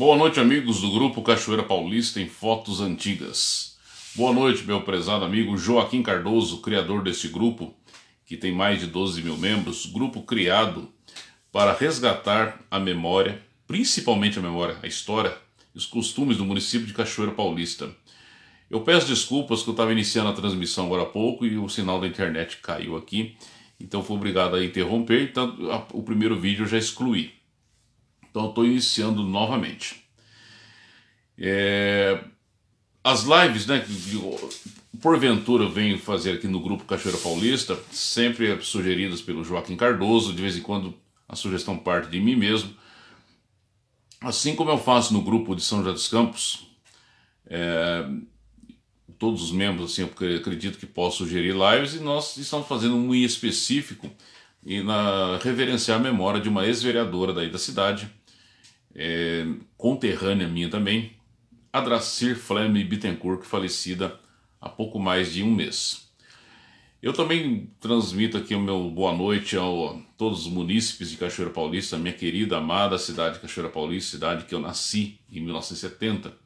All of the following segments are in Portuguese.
Boa noite, amigos do Grupo Cachoeira Paulista em Fotos Antigas. Boa noite, meu prezado amigo Joaquim Cardoso, criador deste grupo, que tem mais de 12 mil membros, grupo criado para resgatar a memória, principalmente a memória, a história os costumes do município de Cachoeira Paulista. Eu peço desculpas que eu estava iniciando a transmissão agora há pouco e o sinal da internet caiu aqui, então fui obrigado a interromper, então o primeiro vídeo eu já excluí. Então estou iniciando novamente. É, as lives, né, que porventura eu venho fazer aqui no grupo Cachoeira Paulista, sempre sugeridas pelo Joaquim Cardoso, de vez em quando a sugestão parte de mim mesmo. Assim como eu faço no grupo de São José dos Campos, é, todos os membros, assim, eu acredito que posso sugerir lives, e nós estamos fazendo um em específico e na reverenciar a memória de uma ex-vereadora daí da cidade, é, conterrânea minha também, a Dracir Fleme Bittencourt, falecida há pouco mais de um mês. Eu também transmito aqui o meu boa noite a todos os munícipes de Cachoeira Paulista, minha querida, amada cidade de Cachoeira Paulista, cidade que eu nasci em 1970.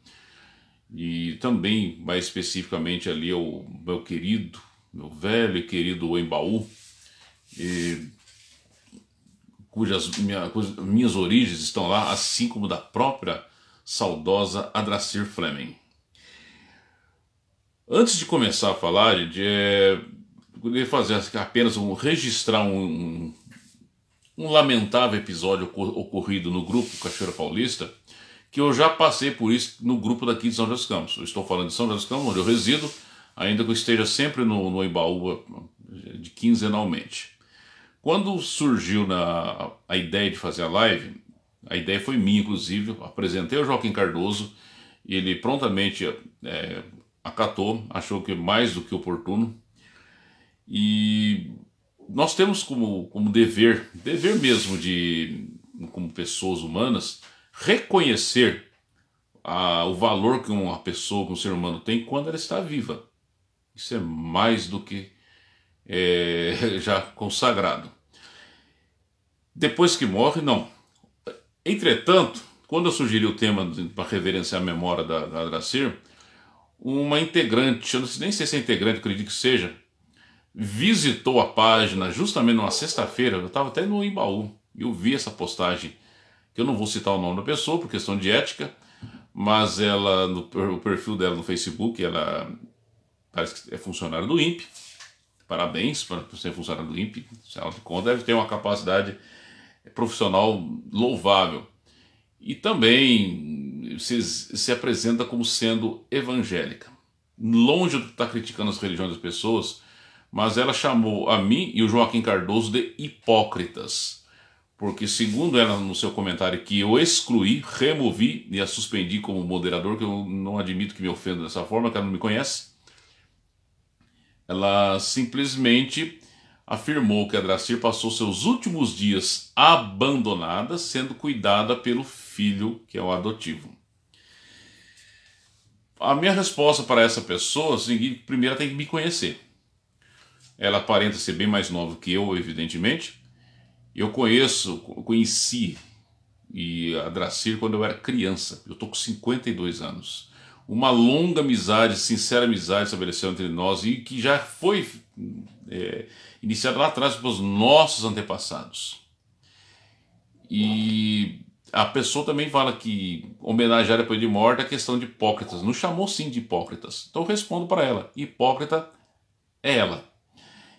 E também, mais especificamente, ali ao meu querido, meu velho e querido Embaú, e cujas, minha, cujas minhas origens estão lá, assim como da própria saudosa Adracir Fleming. Antes de começar a falar, gente, é, queria fazer apenas um registrar um, um, um lamentável episódio ocorrido no grupo Cachoeira Paulista, que eu já passei por isso no grupo daqui de São José dos Campos. Eu estou falando de São José dos Campos, onde eu resido, ainda que eu esteja sempre no, no Embaúba eh, de quinzenalmente. Quando surgiu na, a ideia de fazer a live, a ideia foi minha, inclusive, apresentei ao Joaquim Cardoso, ele prontamente é, acatou, achou que mais do que oportuno, e nós temos como, como dever, dever mesmo de, como pessoas humanas, reconhecer a, o valor que uma pessoa, que um ser humano tem quando ela está viva. Isso é mais do que é, já consagrado. Depois que morre, não. Entretanto, quando eu sugeri o tema para reverenciar a memória da, da Dracir, uma integrante, eu não sei, nem sei se é integrante, acredito que seja, visitou a página justamente numa sexta-feira, eu estava até no Imbaú, e eu vi essa postagem, que eu não vou citar o nome da pessoa por questão de ética, mas ela, no, o perfil dela no Facebook, ela parece que é funcionária do INPE, parabéns para ser funcionário do INPE, ela de conta, deve ter uma capacidade profissional louvável. E também se, se apresenta como sendo evangélica. Longe de estar tá criticando as religiões das pessoas, mas ela chamou a mim e o Joaquim Cardoso de hipócritas. Porque, segundo ela no seu comentário, que eu excluí, removi e a suspendi como moderador, que eu não admito que me ofenda dessa forma, que ela não me conhece ela simplesmente afirmou que a Dracir passou seus últimos dias abandonada, sendo cuidada pelo filho, que é o adotivo. A minha resposta para essa pessoa, assim, primeiro tem que me conhecer. Ela aparenta ser bem mais nova que eu, evidentemente. Eu conheço, conheci e a Dracir quando eu era criança. Eu tô com 52 anos uma longa amizade, sincera amizade estabeleceu entre nós e que já foi é, iniciada lá atrás pelos nossos antepassados. E a pessoa também fala que homenagear depois de morte a questão de Hipócritas. Não chamou sim de Hipócritas. Então eu respondo para ela: Hipócrita é ela.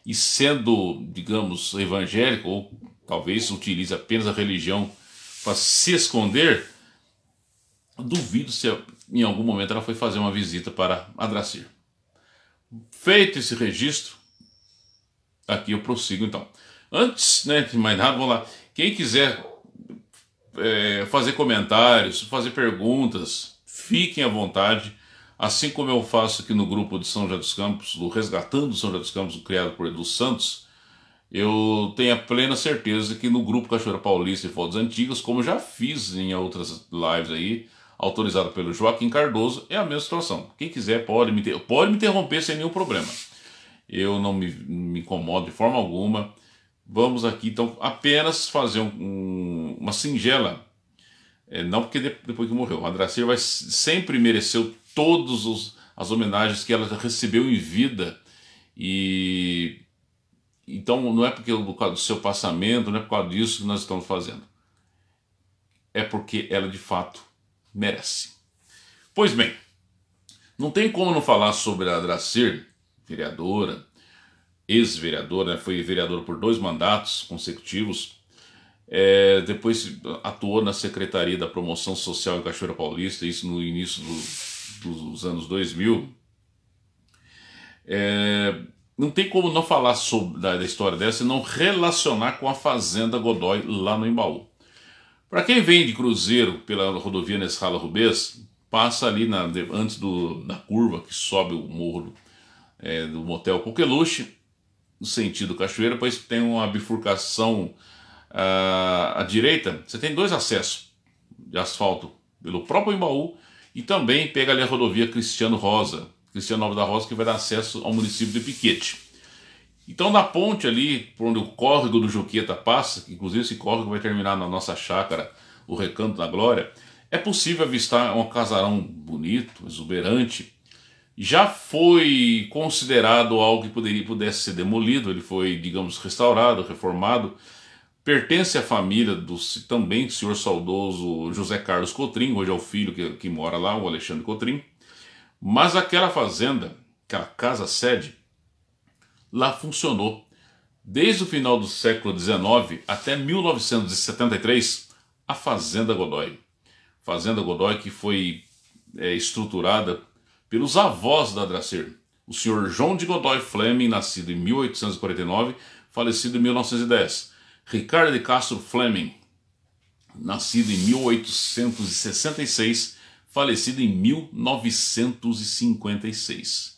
E sendo, digamos, evangélico, ou talvez utilize apenas a religião para se esconder, duvido se, em algum momento ela foi fazer uma visita para Adracir. Feito esse registro, aqui eu prossigo então. Antes né, de mais nada, vou lá. Quem quiser é, fazer comentários, fazer perguntas, fiquem à vontade. Assim como eu faço aqui no grupo de São José dos Campos, do Resgatando São José dos Campos, criado por Edu Santos, eu tenho a plena certeza que no grupo Cachoeira Paulista e Fotos Antigas, como já fiz em outras lives aí, autorizado pelo Joaquim Cardoso, é a mesma situação. Quem quiser pode me, ter, pode me interromper sem nenhum problema. Eu não me, me incomodo de forma alguma. Vamos aqui, então, apenas fazer um, um, uma singela. É, não porque de, depois que morreu, a Dracir vai sempre mereceu todas as homenagens que ela recebeu em vida. E então não é porque por causa do seu passamento, não é por causa disso que nós estamos fazendo. É porque ela de fato merece. Pois bem, não tem como não falar sobre a Dracir, vereadora, ex-vereadora, né? foi vereadora por dois mandatos consecutivos, é, depois atuou na Secretaria da Promoção Social em Cachoeira Paulista, isso no início do, dos anos 2000. É, não tem como não falar sobre, da, da história dessa e não relacionar com a Fazenda Godoy lá no Embaú. Para quem vem de cruzeiro pela rodovia Nesrala Rubês, passa ali na, antes do, da curva que sobe o morro é, do motel Coqueluche, no sentido Cachoeira, pois tem uma bifurcação à, ah, à direita. Você tem dois acessos de asfalto pelo próprio Ibaú e também pega ali a rodovia Cristiano Rosa, Cristiano Nova da Rosa, que vai dar acesso ao município de Piquete. Então, na ponte ali, por onde o córrego do Juqueta passa, que inclusive esse córrego vai terminar na nossa chácara, o Recanto da Glória, é possível avistar um casarão bonito, exuberante. Já foi considerado algo que poderia, pudesse ser demolido, ele foi, digamos, restaurado, reformado. Pertence à família do também senhor saudoso José Carlos Cotrim, hoje é o filho que, que mora lá, o Alexandre Cotrim. Mas aquela fazenda, aquela casa sede, lá funcionou. Desde o final do século XIX até 1973, a Fazenda Godoy. Fazenda Godoy que foi é, estruturada pelos avós da Dracir. O senhor João de Godoy Fleming, nascido em 1849, falecido em 1910. Ricardo de Castro Fleming, nascido em 1866, falecido em 1956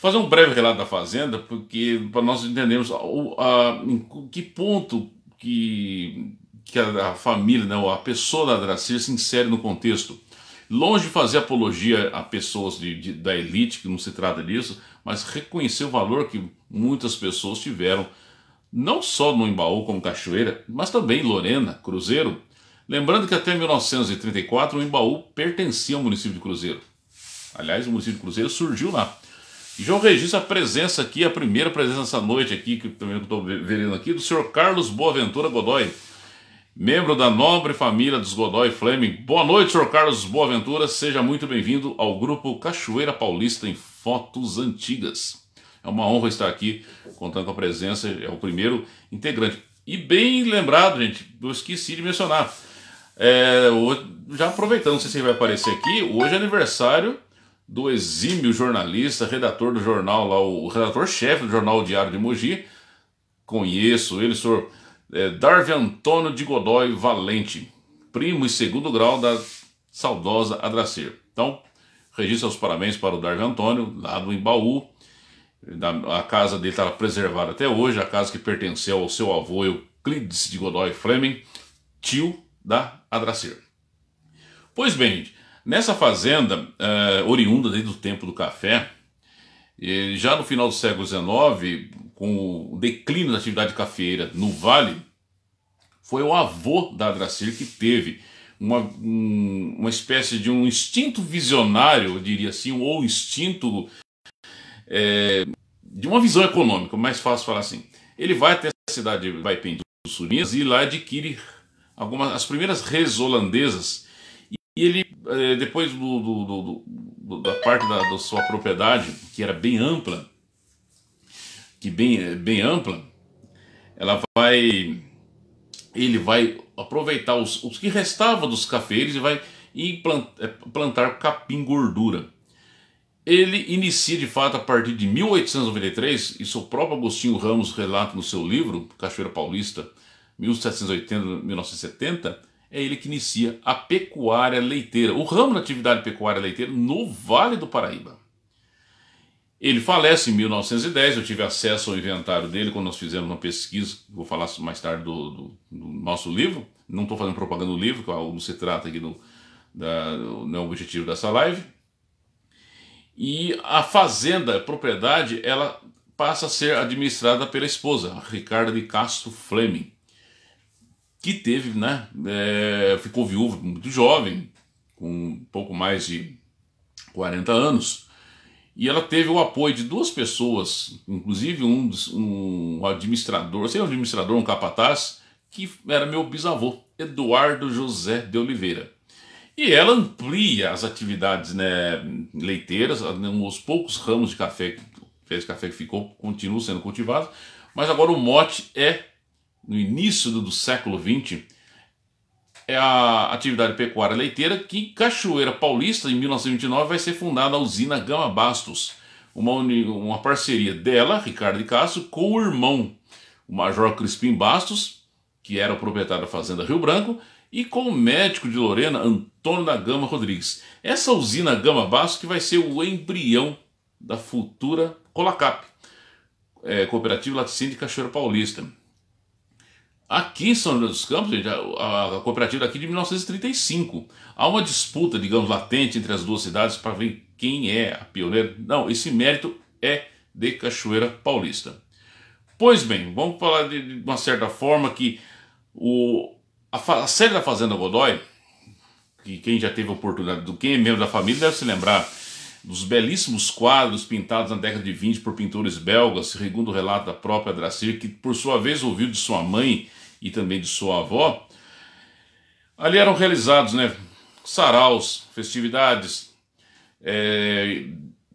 fazer um breve relato da Fazenda, porque para nós entendermos o a, em que ponto que, que a, a família, né, a pessoa da Dracir se insere no contexto. Longe de fazer apologia a pessoas de, de, da elite, que não se trata disso, mas reconhecer o valor que muitas pessoas tiveram, não só no Embaú como Cachoeira, mas também Lorena, Cruzeiro. Lembrando que até 1934 o Embaú pertencia ao município de Cruzeiro. Aliás, o município de Cruzeiro surgiu lá. João Regis, a presença aqui, a primeira presença essa noite aqui, que também estou vendo aqui, do senhor Carlos Boaventura Godoy, membro da nobre família dos Godoy Fleming. Boa noite, senhor Carlos Boaventura, seja muito bem-vindo ao grupo Cachoeira Paulista em Fotos Antigas. É uma honra estar aqui contando com a presença, é o primeiro integrante. E bem lembrado, gente, eu esqueci de mencionar. É, já aproveitando, não sei se vai aparecer aqui, hoje é aniversário do exímio jornalista, redator do jornal lá, o redator-chefe do jornal Diário de Mogi. Conheço ele, senhor é, Antônio de Godoy Valente, primo e segundo grau da saudosa Adracer. Então, registra os parabéns para o Darwin Antônio, lá do Embaú. A casa dele está preservada até hoje, a casa que pertenceu ao seu avô Euclides de Godoy Fleming, tio da Adracer. Pois bem, gente, Nessa fazenda, uh, oriunda desde o tempo do café, já no final do século XIX, com o declínio da atividade cafeeira no Vale, foi o avô da Adracir que teve uma, um, uma espécie de um instinto visionário, eu diria assim, ou instinto é, de uma visão econômica, é mais fácil falar assim. Ele vai até a cidade de Vaipem do Surinas e lá adquire algumas, as primeiras reis holandesas e ele, é, depois do, do, do, da parte da, da, sua propriedade, que era bem ampla, que bem, é, bem ampla, ela vai, ele vai aproveitar os, os que restava dos cafeiros e vai implantar, é, plantar capim gordura. Ele inicia de fato a partir de 1893, e seu próprio Agostinho Ramos relata no seu livro, Cachoeira Paulista, 1780-1970, é ele que inicia a pecuária leiteira, o ramo da atividade pecuária leiteira no Vale do Paraíba. Ele falece em 1910, eu tive acesso ao inventário dele quando nós fizemos uma pesquisa, vou falar mais tarde do, do, do nosso livro, não estou fazendo propaganda do livro, que não é se trata aqui do, da, não é o objetivo dessa live. E a fazenda, a propriedade, ela passa a ser administrada pela esposa, Ricardo de Castro Fleming que teve, né? É, ficou viúva muito jovem, com pouco mais de 40 anos, e ela teve o apoio de duas pessoas, inclusive um, um administrador, sei um administrador, um capataz, que era meu bisavô, Eduardo José de Oliveira. E ela amplia as atividades né, leiteiras, né, os poucos ramos de café, fez café que ficou, continua sendo cultivado, mas agora o mote é no início do, do século XX, é a atividade pecuária leiteira, que em Cachoeira Paulista, em 1929, vai ser fundada a usina Gama Bastos, uma, uma parceria dela, Ricardo de Castro, com o irmão, o Major Crispim Bastos, que era o proprietário da Fazenda Rio Branco, e com o médico de Lorena, Antônio da Gama Rodrigues. Essa usina Gama Bastos que vai ser o embrião da futura Colacap, é, Cooperativa Laticínio de Cachoeira Paulista. Aqui em São José dos Campos, gente, a, a, cooperativa aqui é de 1935. Há uma disputa, digamos, latente entre as duas cidades para ver quem é a pioneira. Não, esse mérito é de Cachoeira Paulista. Pois bem, vamos falar de, de uma certa forma que o, a, a, série da Fazenda Godoy, que quem já teve a oportunidade, do quem é membro da família deve se lembrar dos belíssimos quadros pintados na década de 20 por pintores belgas, segundo o relato da própria Dracir, que por sua vez ouviu de sua mãe e também de sua avó, ali eram realizados né, saraus, festividades, é,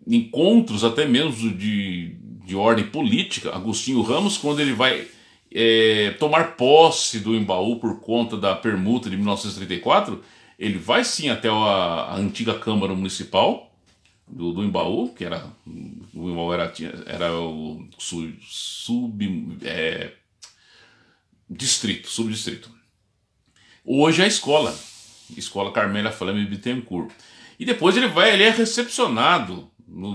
encontros até mesmo de, de ordem política. Agostinho Ramos, quando ele vai é, tomar posse do Embaú por conta da permuta de 1934, ele vai sim até a, a antiga Câmara Municipal do, do Embaú, que era o Embaú era, era o sub, sub é, distrito, subdistrito. Hoje é a escola, Escola Carmela Flame Bittencourt. E depois ele vai, ele é recepcionado no,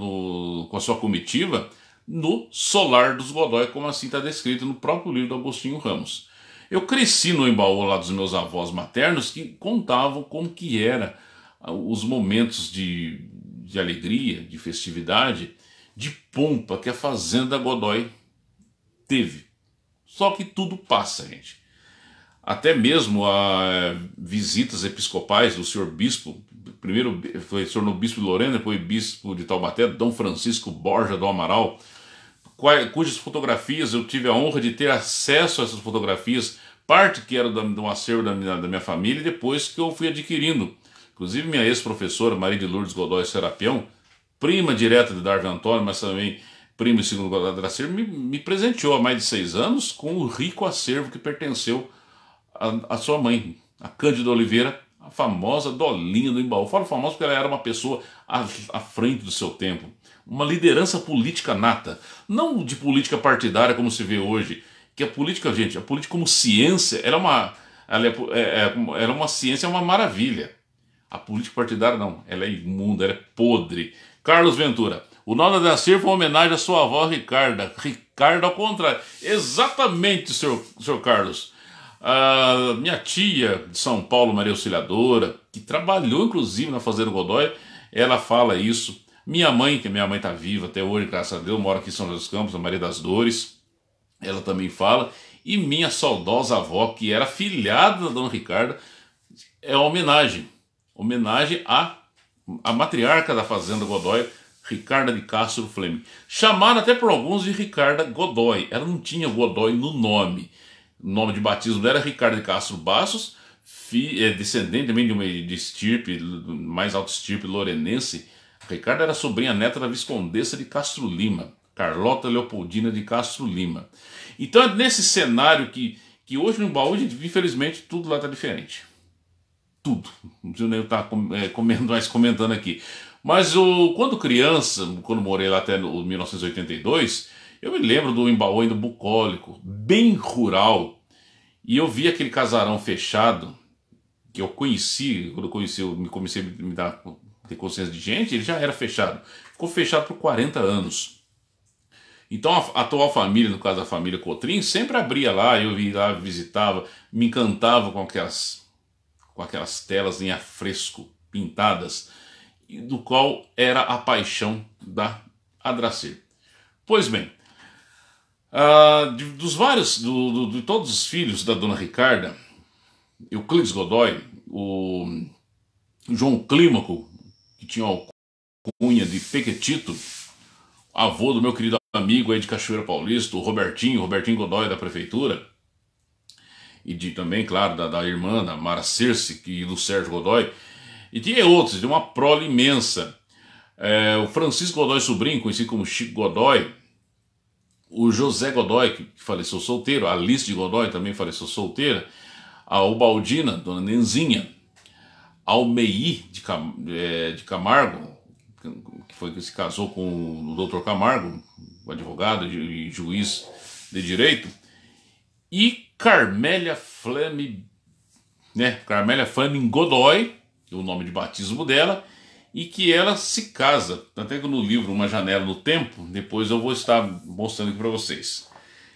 no, com a sua comitiva no Solar dos Godói, como assim está descrito no próprio livro do Agostinho Ramos. Eu cresci no Embaú lá dos meus avós maternos que contavam como que era ah, os momentos de, de alegria, de festividade, de pompa que a fazenda Godói teve. Só que tudo passa, gente. Até mesmo a ah, visitas episcopais do senhor bispo, primeiro foi senhor no bispo de Lorena, depois bispo de Taubaté, Dom Francisco Borja do Amaral, cujas fotografias eu tive a honra de ter acesso a essas fotografias, parte que era de um acervo da minha, da minha família, e depois que eu fui adquirindo. Inclusive, minha ex-professora, Maria de Lourdes Godoy Serapião, prima direta de Darwin Antônio, mas também primo e segundo guarda da Dracir, me, me, presenteou há mais de seis anos com o rico acervo que pertenceu à sua mãe, a Cândida Oliveira, a famosa Dolinha do Embaú. falo famosa porque ela era uma pessoa à, à frente do seu tempo, uma liderança política nata, não de política partidária como se vê hoje, que a política, gente, a política como ciência era é uma, ela é, é, é era é uma ciência, é uma maravilha. A política partidária não, ela é imunda, ela é podre. Carlos Ventura, o Nada da Ser foi uma homenagem à sua avó Ricarda. Ricardo ao contrário. Exatamente, senhor, senhor Carlos. minha tia de São Paulo, Maria Auxiliadora, que trabalhou inclusive na Fazenda Godoy, ela fala isso. Minha mãe, que minha mãe está viva até hoje, graças a Deus, mora aqui em São José dos Campos, na Maria das Dores, ela também fala. E minha saudosa avó, que era filhada da Dona Ricarda, é uma homenagem. Homenagem à, à matriarca da Fazenda Godoy, Ricarda de Castro Fleming. Chamada até por alguns de Ricarda Godoy. Ela não tinha Godoy no nome. O nome de batismo dela era Ricarda de Castro Bastos, é descendente também de uma de estirpe, mais alto estirpe lorenense. Ricardo era sobrinha neta da viscondessa de Castro Lima, Carlota Leopoldina de Castro Lima. Então é nesse cenário que, que hoje no baú, gente, infelizmente, tudo lá está diferente. Tudo. Não preciso nem estar tá é, comentando, mas comentando aqui. Mas o, quando criança, quando morei lá até no, 1982, eu me lembro do Embaú do bucólico, bem rural, e eu vi aquele casarão fechado, que eu conheci, quando eu conheci, eu me comecei a me dar ter consciência de gente, ele já era fechado. Ficou fechado por 40 anos. Então a atual família, no caso da família Cotrim, sempre abria lá, eu ia lá, visitava, me encantava com aquelas, com aquelas telas em afresco pintadas do qual era a paixão da Adrasir. Pois bem, uh, de, dos vários, do, do, de todos os filhos da Dona Ricarda, Euclides Godoy, o João Clímaco, que tinha a alcunha de Pequetito, avô do meu querido amigo aí de Cachoeira Paulista, o Robertinho, Robertinho Godoy da prefeitura, e de também, claro, da, da irmã, da Mara Circe que, e do Sérgio Godoy, e tinha outros, tinha uma prole imensa. É, o Francisco Godoy Sobrinho, conhecido como Chico Godoy, o José Godoy, que faleceu solteiro, a Alice de Godoy também faleceu solteira, a Ubaldina, Dona Nenzinha, Almei de, Cam é, de Camargo, que foi que se casou com o doutor Camargo, o advogado e juiz de direito, e Carmélia Flame, né, Carmélia Flame Godoy, o nome de batismo dela, e que ela se casa. Até que no livro Uma Janela no Tempo, depois eu vou estar mostrando aqui para vocês.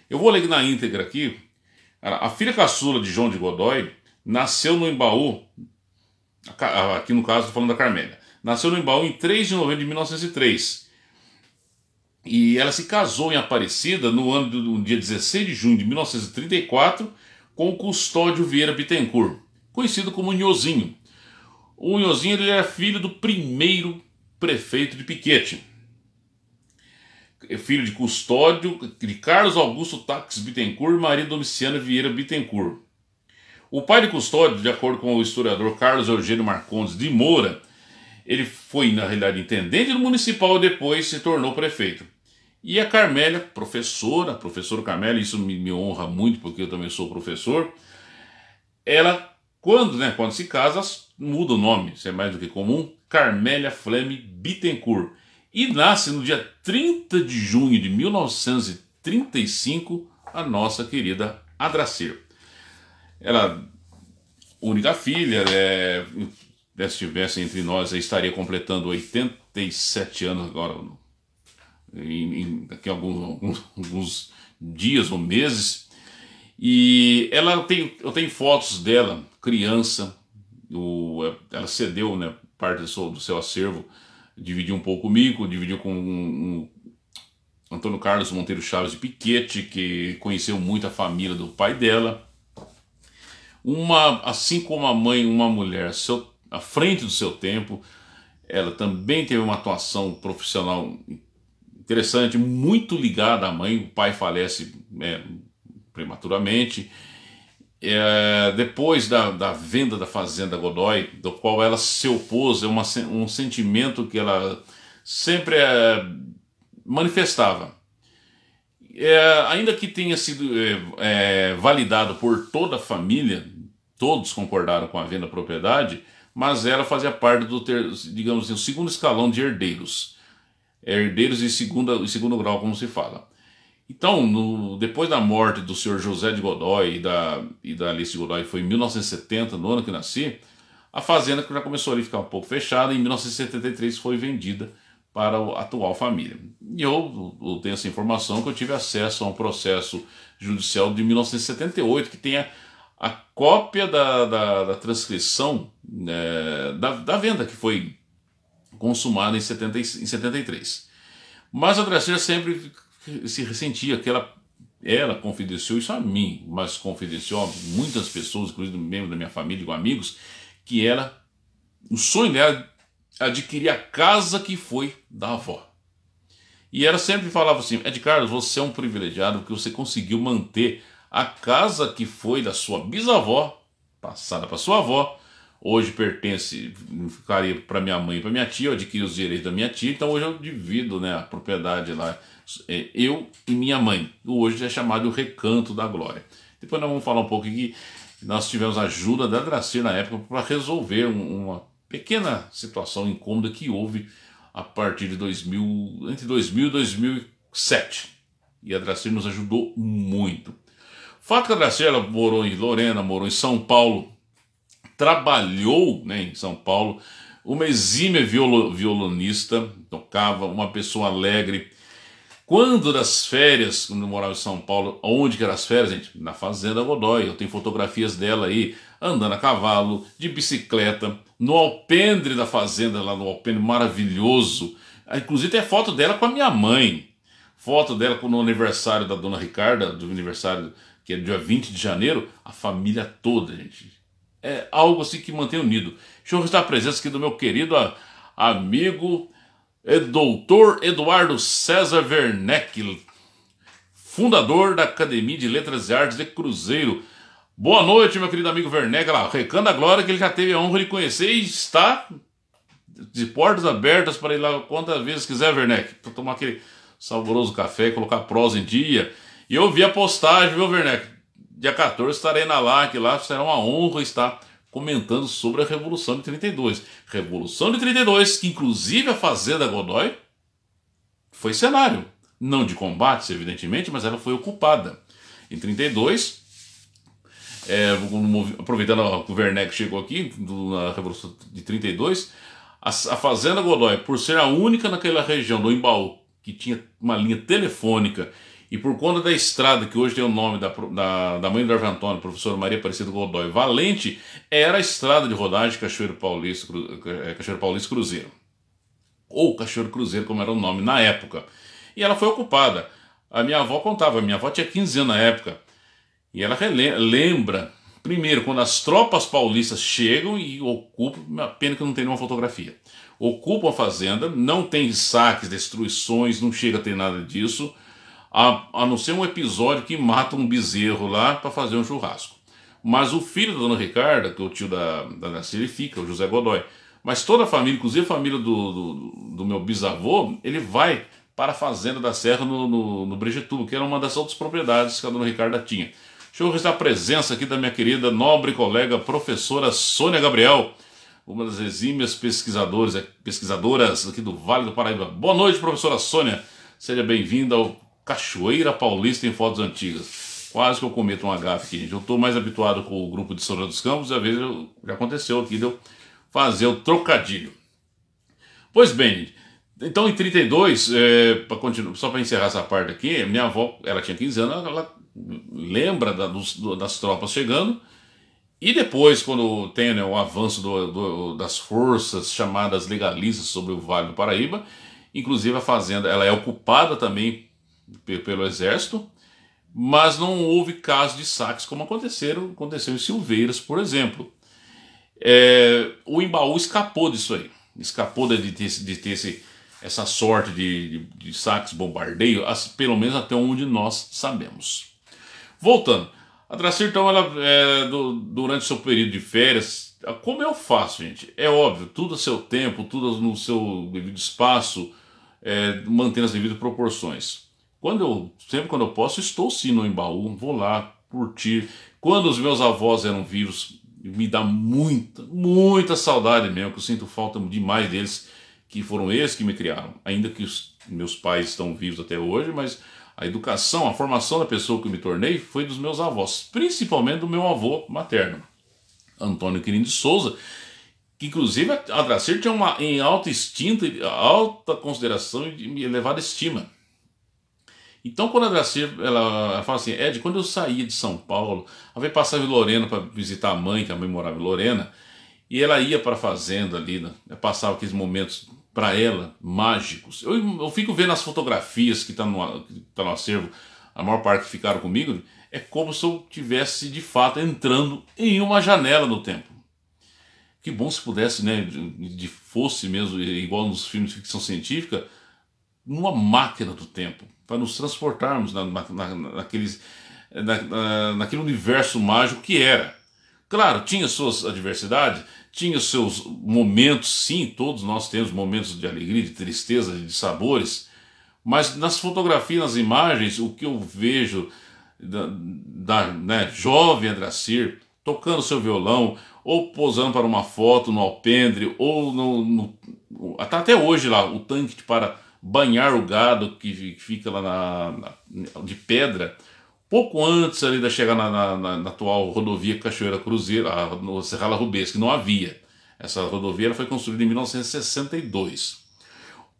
Eu vou ler na íntegra aqui. A filha caçula de João de Godoy nasceu no Embaú, aqui no caso estou falando da Carmélia, nasceu no Embaú em 3 de novembro de 1903. E ela se casou em Aparecida no ano do no dia 16 de junho de 1934 com o Custódio Vieira Bittencourt, conhecido como Nhozinho o Nhonzinho ele é filho do primeiro prefeito de Piquete. É filho de Custódio, de Carlos Augusto Tax Bittencourt e Maria Domiciana Vieira Bittencourt. O pai de Custódio, de acordo com o historiador Carlos Eugênio Marcondes de Moura, ele foi, na realidade, intendente do municipal e depois se tornou prefeito. E a Carmélia, professora, professora Carmélia, isso me, me honra muito porque eu também sou professor, ela quando, né, quando se casa, muda o nome, isso é mais do que comum, Carmélia Fleme Bittencourt. E nasce no dia 30 de junho de 1935 a nossa querida Adracir. Ela, única filha, é, se estivesse entre nós, estaria completando 87 anos agora, em, em, daqui a alguns, alguns, alguns dias ou meses. E ela tem, eu tenho fotos dela, criança, o, ela cedeu né, parte do seu, do seu, acervo, dividiu um pouco comigo, dividiu com um, um, Antônio Carlos Monteiro Chaves de Piquete, que conheceu muito a família do pai dela. Uma, assim como a mãe, uma mulher seu, à frente do seu tempo, ela também teve uma atuação profissional interessante, muito ligada à mãe. O pai falece é, prematuramente. É, depois da, da, venda da Fazenda Godoy, do qual ela se opôs, é uma, um sentimento que ela sempre é, manifestava. É, ainda que tenha sido é, é, validado por toda a família, todos concordaram com a venda da propriedade, mas ela fazia parte do, ter, digamos assim, segundo escalão de herdeiros. É, herdeiros de segunda, de segundo grau, como se fala. Então, no, depois da morte do senhor José de Godói e da, e da Alice de Godói, foi em 1970, no ano que nasci, a fazenda que já começou a ficar um pouco fechada, em 1973 foi vendida para a atual família. E eu, eu tenho essa informação que eu tive acesso a um processo judicial de 1978 que tem a cópia da, da, da transcrição é, da, da, venda que foi consumada em, 70, em 73. Mas a Dresser sempre se ressentia, que ela, ela confidenciou isso a mim, mas confidenciou a muitas pessoas, inclusive membros da minha família, com amigos, que ela, o sonho dela adquirir a casa que foi da avó. E ela sempre falava assim: Ed Carlos, você é um privilegiado porque você conseguiu manter a casa que foi da sua bisavó, passada para sua avó, hoje pertence, ficaria para minha mãe e para minha tia, eu adquiri os direitos da minha tia, então hoje eu divido né, a propriedade lá, é, eu e minha mãe. Hoje é chamado o recanto da glória. Depois nós vamos falar um pouco que nós tivemos ajuda da Dracir na época para resolver uma pequena situação incômoda que houve a partir de 2000, entre 2000 e 2007. E a Dracir nos ajudou muito. O fato que a Dracir morou em Lorena, morou em São Paulo, trabalhou né, em São Paulo, uma exímia violo, violonista, tocava, uma pessoa alegre. Quando das férias, quando eu morava em São Paulo, onde que eram as férias, gente? Na Fazenda Godoy, eu tenho fotografias dela aí, andando a cavalo, de bicicleta, no alpendre da fazenda, lá no alpendre maravilhoso. Ah, inclusive tem foto dela com a minha mãe, foto dela no aniversário da dona Ricarda, do aniversário que é dia 20 de janeiro, a família toda, gente é algo assim que mantém unido. Deixa eu registrar a presença aqui do meu querido amigo é, doutor Eduardo César Werneck, fundador da Academia de Letras e Artes de Cruzeiro. Boa noite, meu querido amigo Werneck, lá, recando a glória que ele já teve a honra de conhecer e está de portas abertas para ir lá quantas vezes quiser, Werneck, para tomar aquele saboroso café e colocar prosa em dia. E eu vi a postagem, viu, Werneck? Dia 14 estarei na LAC, lá será uma honra estar comentando sobre a Revolução de 32. Revolução de 32, que inclusive a Fazenda Godoy foi cenário. Não de combates, evidentemente, mas ela foi ocupada. Em 32, é, aproveitando que o Werneck chegou aqui, do, na Revolução de 32, a, a Fazenda Godoy, por ser a única naquela região do Embaú que tinha uma linha telefônica e por conta da estrada, que hoje tem o nome da, da, da mãe do Arvo Antônio, professora Maria Aparecida Godoy Valente, era a estrada de rodagem Cachoeiro Paulista, Cru, é, Cachoeiro Paulista Cruzeiro. Ou Cachoeiro Cruzeiro, como era o nome na época. E ela foi ocupada. A minha avó contava, a minha avó tinha 15 anos na época. E ela lembra, primeiro, quando as tropas paulistas chegam e ocupam, pena que não tem nenhuma fotografia, ocupam a fazenda, não tem saques, destruições, não chega a ter nada disso a, a não ser um episódio que mata um bezerro lá para fazer um churrasco. Mas o filho da dona Ricarda, que é o tio da, da Nancy, ele fica, o José Godoy. Mas toda a família, inclusive a família do, do, do meu bisavô, ele vai para a Fazenda da Serra no, no, no que era uma das outras propriedades que a dona Ricarda tinha. Deixa eu registrar a presença aqui da minha querida, nobre colega, professora Sônia Gabriel, uma das exímias pesquisadoras, pesquisadoras aqui do Vale do Paraíba. Boa noite, professora Sônia. Seja bem-vinda ao Cachoeira Paulista em fotos antigas. Quase que eu cometo um agafe aqui, gente. Eu estou mais habituado com o grupo de Sora dos Campos, às vezes eu, já aconteceu aqui de eu fazer o trocadilho. Pois bem, Então, em 32, é, pra continuar, só para encerrar essa parte aqui, minha avó, ela tinha 15 anos, ela, ela lembra da, dos, das tropas chegando, e depois, quando tem né, o avanço do, do, das forças chamadas legalistas sobre o Vale do Paraíba, inclusive a fazenda, ela é ocupada também pelo exército, mas não houve casos de saques como aconteceram, aconteceu em Silveiras, por exemplo. É, o Embaú escapou disso aí, escapou de, ter, de ter esse, essa sorte de, de, de saques, bombardeio, as, pelo menos até onde nós sabemos. Voltando, a Dracir, então, ela, é, do, durante seu período de férias, como eu faço, gente? É óbvio, tudo a seu tempo, tudo no seu devido espaço, é, mantendo as devidas proporções. Quando eu, sempre quando eu posso, estou sim no Embaú, vou lá curtir. Quando os meus avós eram vivos, me dá muita, muita saudade mesmo, que eu sinto falta demais deles, que foram eles que me criaram. Ainda que os meus pais estão vivos até hoje, mas a educação, a formação da pessoa que eu me tornei foi dos meus avós, principalmente do meu avô materno, Antônio Quirino de Souza, que inclusive a Dracir tinha uma em alta extinta, alta consideração e elevada estima. Então, quando a Dracir, ela, ela fala assim, Ed, quando eu saía de São Paulo, ela veio passar em Lorena para visitar a mãe, que a mãe morava em Lorena, e ela ia para a fazenda ali, né? passava aqueles momentos para ela mágicos. Eu, eu, fico vendo as fotografias que tá no, tá no acervo, a maior parte que ficaram comigo, é como se eu tivesse de fato entrando em uma janela no tempo. Que bom se pudesse, né, de, de fosse mesmo igual nos filmes de ficção científica, numa máquina do tempo para nos transportarmos na, na, naqueles, na, naquele universo mágico que era. Claro, tinha suas adversidades, tinha seus momentos, sim, todos nós temos momentos de alegria, de tristeza, de sabores, mas nas fotografias, nas imagens, o que eu vejo da, da né, jovem Andracir tocando seu violão, ou posando para uma foto no alpendre, ou no, no, até hoje lá, o tanque para banhar o gado que fica lá na, na de pedra, pouco antes ali da chegar na, na, na, atual rodovia Cachoeira Cruzeiro, a, no Serrala Rubês, que não havia. Essa rodovia foi construída em 1962.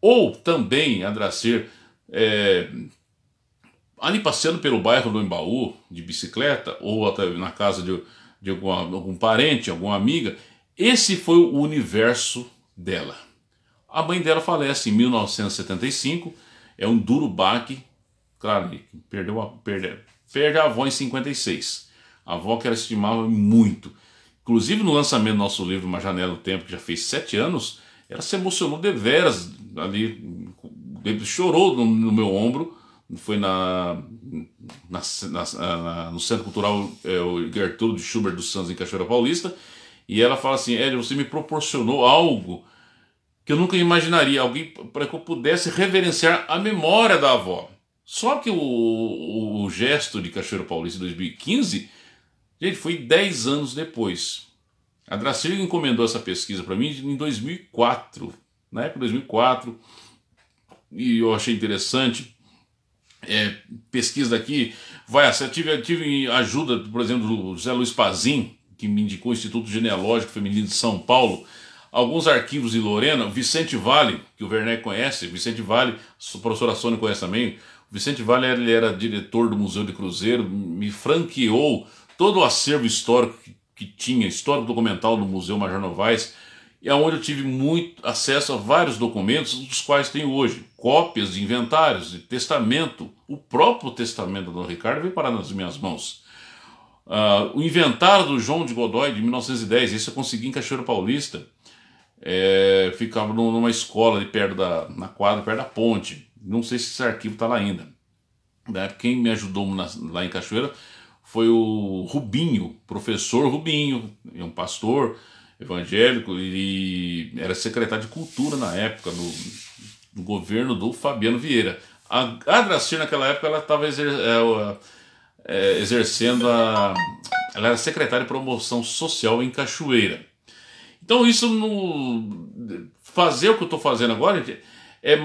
Ou também, a Dracer, é, ali passeando pelo bairro do Embaú, de bicicleta, ou até na casa de, de alguma, algum parente, alguma amiga, esse foi o universo dela. A mãe dela falece em 1975, é um duro baque, claro, perdeu a, perde, perde a avó em 56. A avó que ela estimava muito. Inclusive no lançamento do nosso livro Uma Janela do Tempo, que já fez sete anos, ela se emocionou deveras ali, chorou no, no meu ombro, foi na, na, na, na, no Centro Cultural é, o de Schubert dos Santos em Cachoeira Paulista e ela fala assim, Hélio, você me proporcionou algo que eu nunca imaginaria alguém para que eu pudesse reverenciar a memória da avó. Só que o, o, o gesto de Cachoeiro Paulista em 2015, gente, foi 10 anos depois. A Dracil encomendou essa pesquisa para mim em 2004, na época de 2004, e eu achei interessante. É, pesquisa aqui, vai, tive, tive ajuda, por exemplo, do Zé Luiz Pazim, que me indicou o Instituto Genealógico Feminino de São Paulo, alguns arquivos de Lorena, Vicente Vale, que o Werner conhece, Vicente Vale, a professora Sônia conhece também, Vicente Vale ele era diretor do Museu de Cruzeiro, me franqueou todo o acervo histórico que, que tinha, histórico documental do Museu Major Novaes, e é onde eu tive muito acesso a vários documentos, dos quais tenho hoje cópias de inventários, de testamento, o próprio testamento do Ricardo veio parar nas minhas mãos. Uh, o inventário do João de Godoy de 1910, esse eu consegui em Cachoeira Paulista é, ficava numa escola ali perto da na quadra, perto da ponte. Não sei se esse arquivo está lá ainda. Né? Quem me ajudou na, lá em Cachoeira foi o Rubinho, professor Rubinho, é um pastor evangélico e era secretário de cultura na época do, governo do Fabiano Vieira. A, a Gracir naquela época ela estava exer, é, é, exercendo a ela era secretária de promoção social em Cachoeira. Então isso não. Fazer o que eu estou fazendo agora é,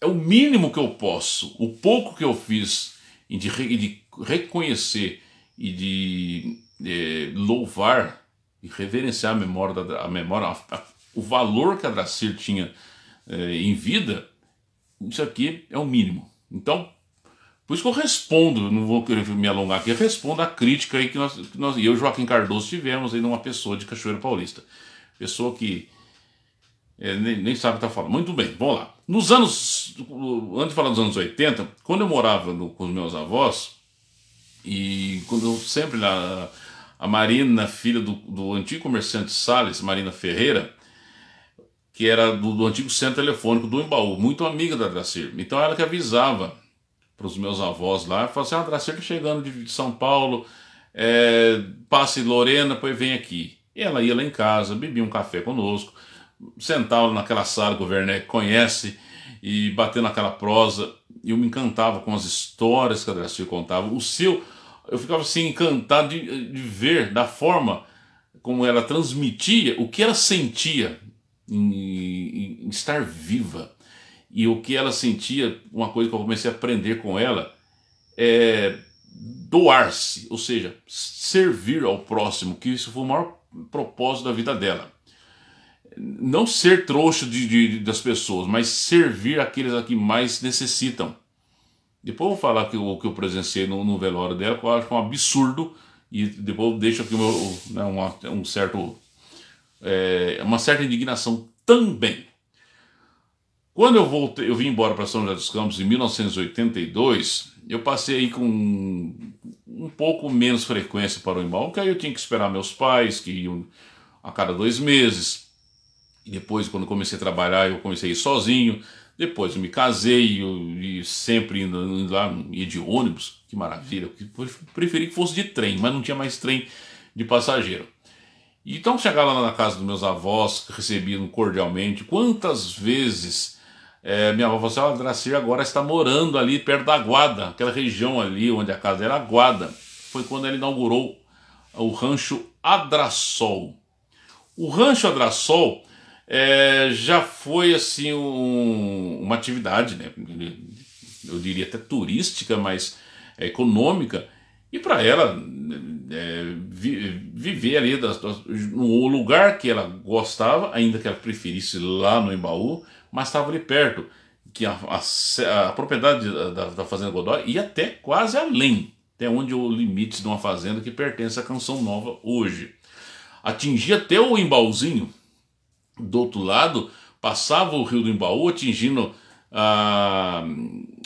é o mínimo que eu posso. O pouco que eu fiz de, de reconhecer e de é, louvar e reverenciar a memória, da, a memória a, a, o valor que a Dracir tinha é, em vida, isso aqui é o mínimo. Então, por isso que eu respondo, não vou querer me alongar aqui, eu respondo a crítica aí que nós, que nós eu e Joaquim Cardoso tivemos aí numa pessoa de Cachoeira Paulista. Pessoa que é, nem, nem, sabe o que está falando. Muito bem, vamos lá. Nos anos. Antes de falar dos anos 80, quando eu morava no, com os meus avós, e quando eu sempre lá. A Marina, filha do, do antigo comerciante Sales, Marina Ferreira, que era do, do, antigo centro telefônico do Embaú, muito amiga da Dracir. Então ela que avisava para os meus avós lá, falava assim, a ah, Dracir tá chegando de, de São Paulo, é, passe Lorena, pois vem aqui. E ela ia lá em casa, bebia um café conosco, sentava naquela sala que o Werner conhece e batendo naquela prosa. Eu me encantava com as histórias que a Dracil contava. O seu, eu ficava assim encantado de, de ver da forma como ela transmitia o que ela sentia em, em, estar viva. E o que ela sentia, uma coisa que eu comecei a aprender com ela, é doar-se, ou seja, servir ao próximo, que isso foi o maior propósito da vida dela. Não ser trouxa de, de, das pessoas, mas servir aqueles a que mais necessitam. Depois eu vou falar que o que eu presenciei no, no, velório dela, que eu acho é um absurdo, e depois deixa aqui meu, né, um, um certo, é, uma certa indignação também. Quando eu voltei, eu vim embora para São José dos Campos em 1982, eu passei aí com um pouco menos frequência para o irmão, porque aí eu tinha que esperar meus pais, que iam a cada dois meses. E depois, quando comecei a trabalhar, eu comecei a ir sozinho. Depois eu me casei eu, e sempre indo, indo lá, ia de ônibus, que maravilha. Eu preferi que fosse de trem, mas não tinha mais trem de passageiro. Então, chegar lá na casa dos meus avós, recebido cordialmente, quantas vezes é, minha avó falou assim: Ó, Dracir agora está morando ali perto da Guada, aquela região ali onde a casa era Guada. Foi quando ela inaugurou o rancho Adrassol. O rancho Adrassol é, já foi assim um, uma atividade, né? Eu diria até turística, mas é, econômica. E para ela é, vi, viver ali das, das, no lugar que ela gostava, ainda que ela preferisse lá no Embaú, mas estava ali perto, que a, a, a propriedade da, da, Fazenda Godoy ia até quase além, até onde é o limite de uma fazenda que pertence à Canção Nova hoje. Atingia até o Embaúzinho, do outro lado, passava o rio do Embaú, atingindo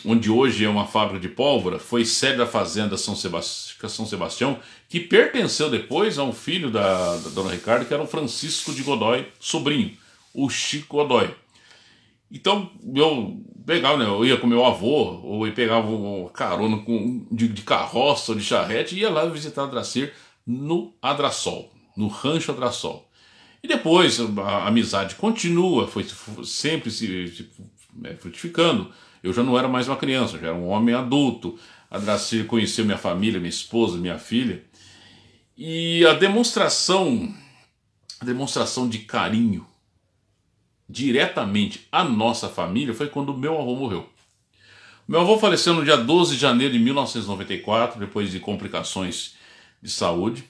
onde hoje é uma fábrica de pólvora, foi sede da fazenda São, São Sebastião, que pertenceu depois a um filho da, da, dona Ricardo, que era o Francisco de Godoy, sobrinho, o Chico Godoy. Então eu pegava, né? Eu ia com meu avô, ou eu pegava o carona com, de, de carroça ou de charrete e ia lá visitar Adracir no Adrassol, no Rancho Adrassol. E depois a amizade continua, foi, foi sempre se, se é, frutificando. Eu já não era mais uma criança, já era um homem adulto. Dracir conheceu minha família, minha esposa, minha filha. E a demonstração, a demonstração de carinho diretamente à nossa família foi quando meu avô morreu. Meu avô faleceu no dia 12 de janeiro de 1994, depois de complicações de saúde.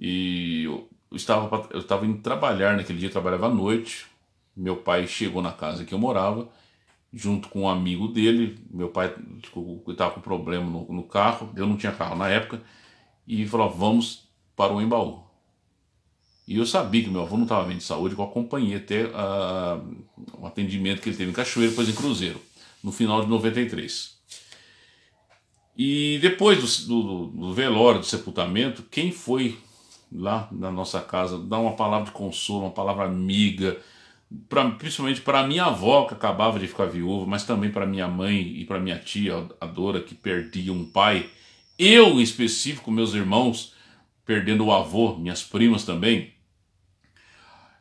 E eu estava, eu estava indo trabalhar naquele dia, trabalhava à noite. Meu pai chegou na casa que eu morava, junto com um amigo dele. Meu pai estava com problema no, no carro, eu não tinha carro na época. E falou: vamos para o Embaú. E eu sabia que meu avô não estava bem de saúde, eu acompanhei até uh, o atendimento que ele teve em Cachoeiro, depois em Cruzeiro, no final de 93. E depois do, do, do velório, do sepultamento, quem foi lá na nossa casa dar uma palavra de consolo, uma palavra amiga, pra, principalmente para minha avó, que acabava de ficar viúva, mas também para minha mãe e para minha tia, a Dora, que perdia um pai. Eu, em específico, meus irmãos, perdendo o avô, minhas primas também.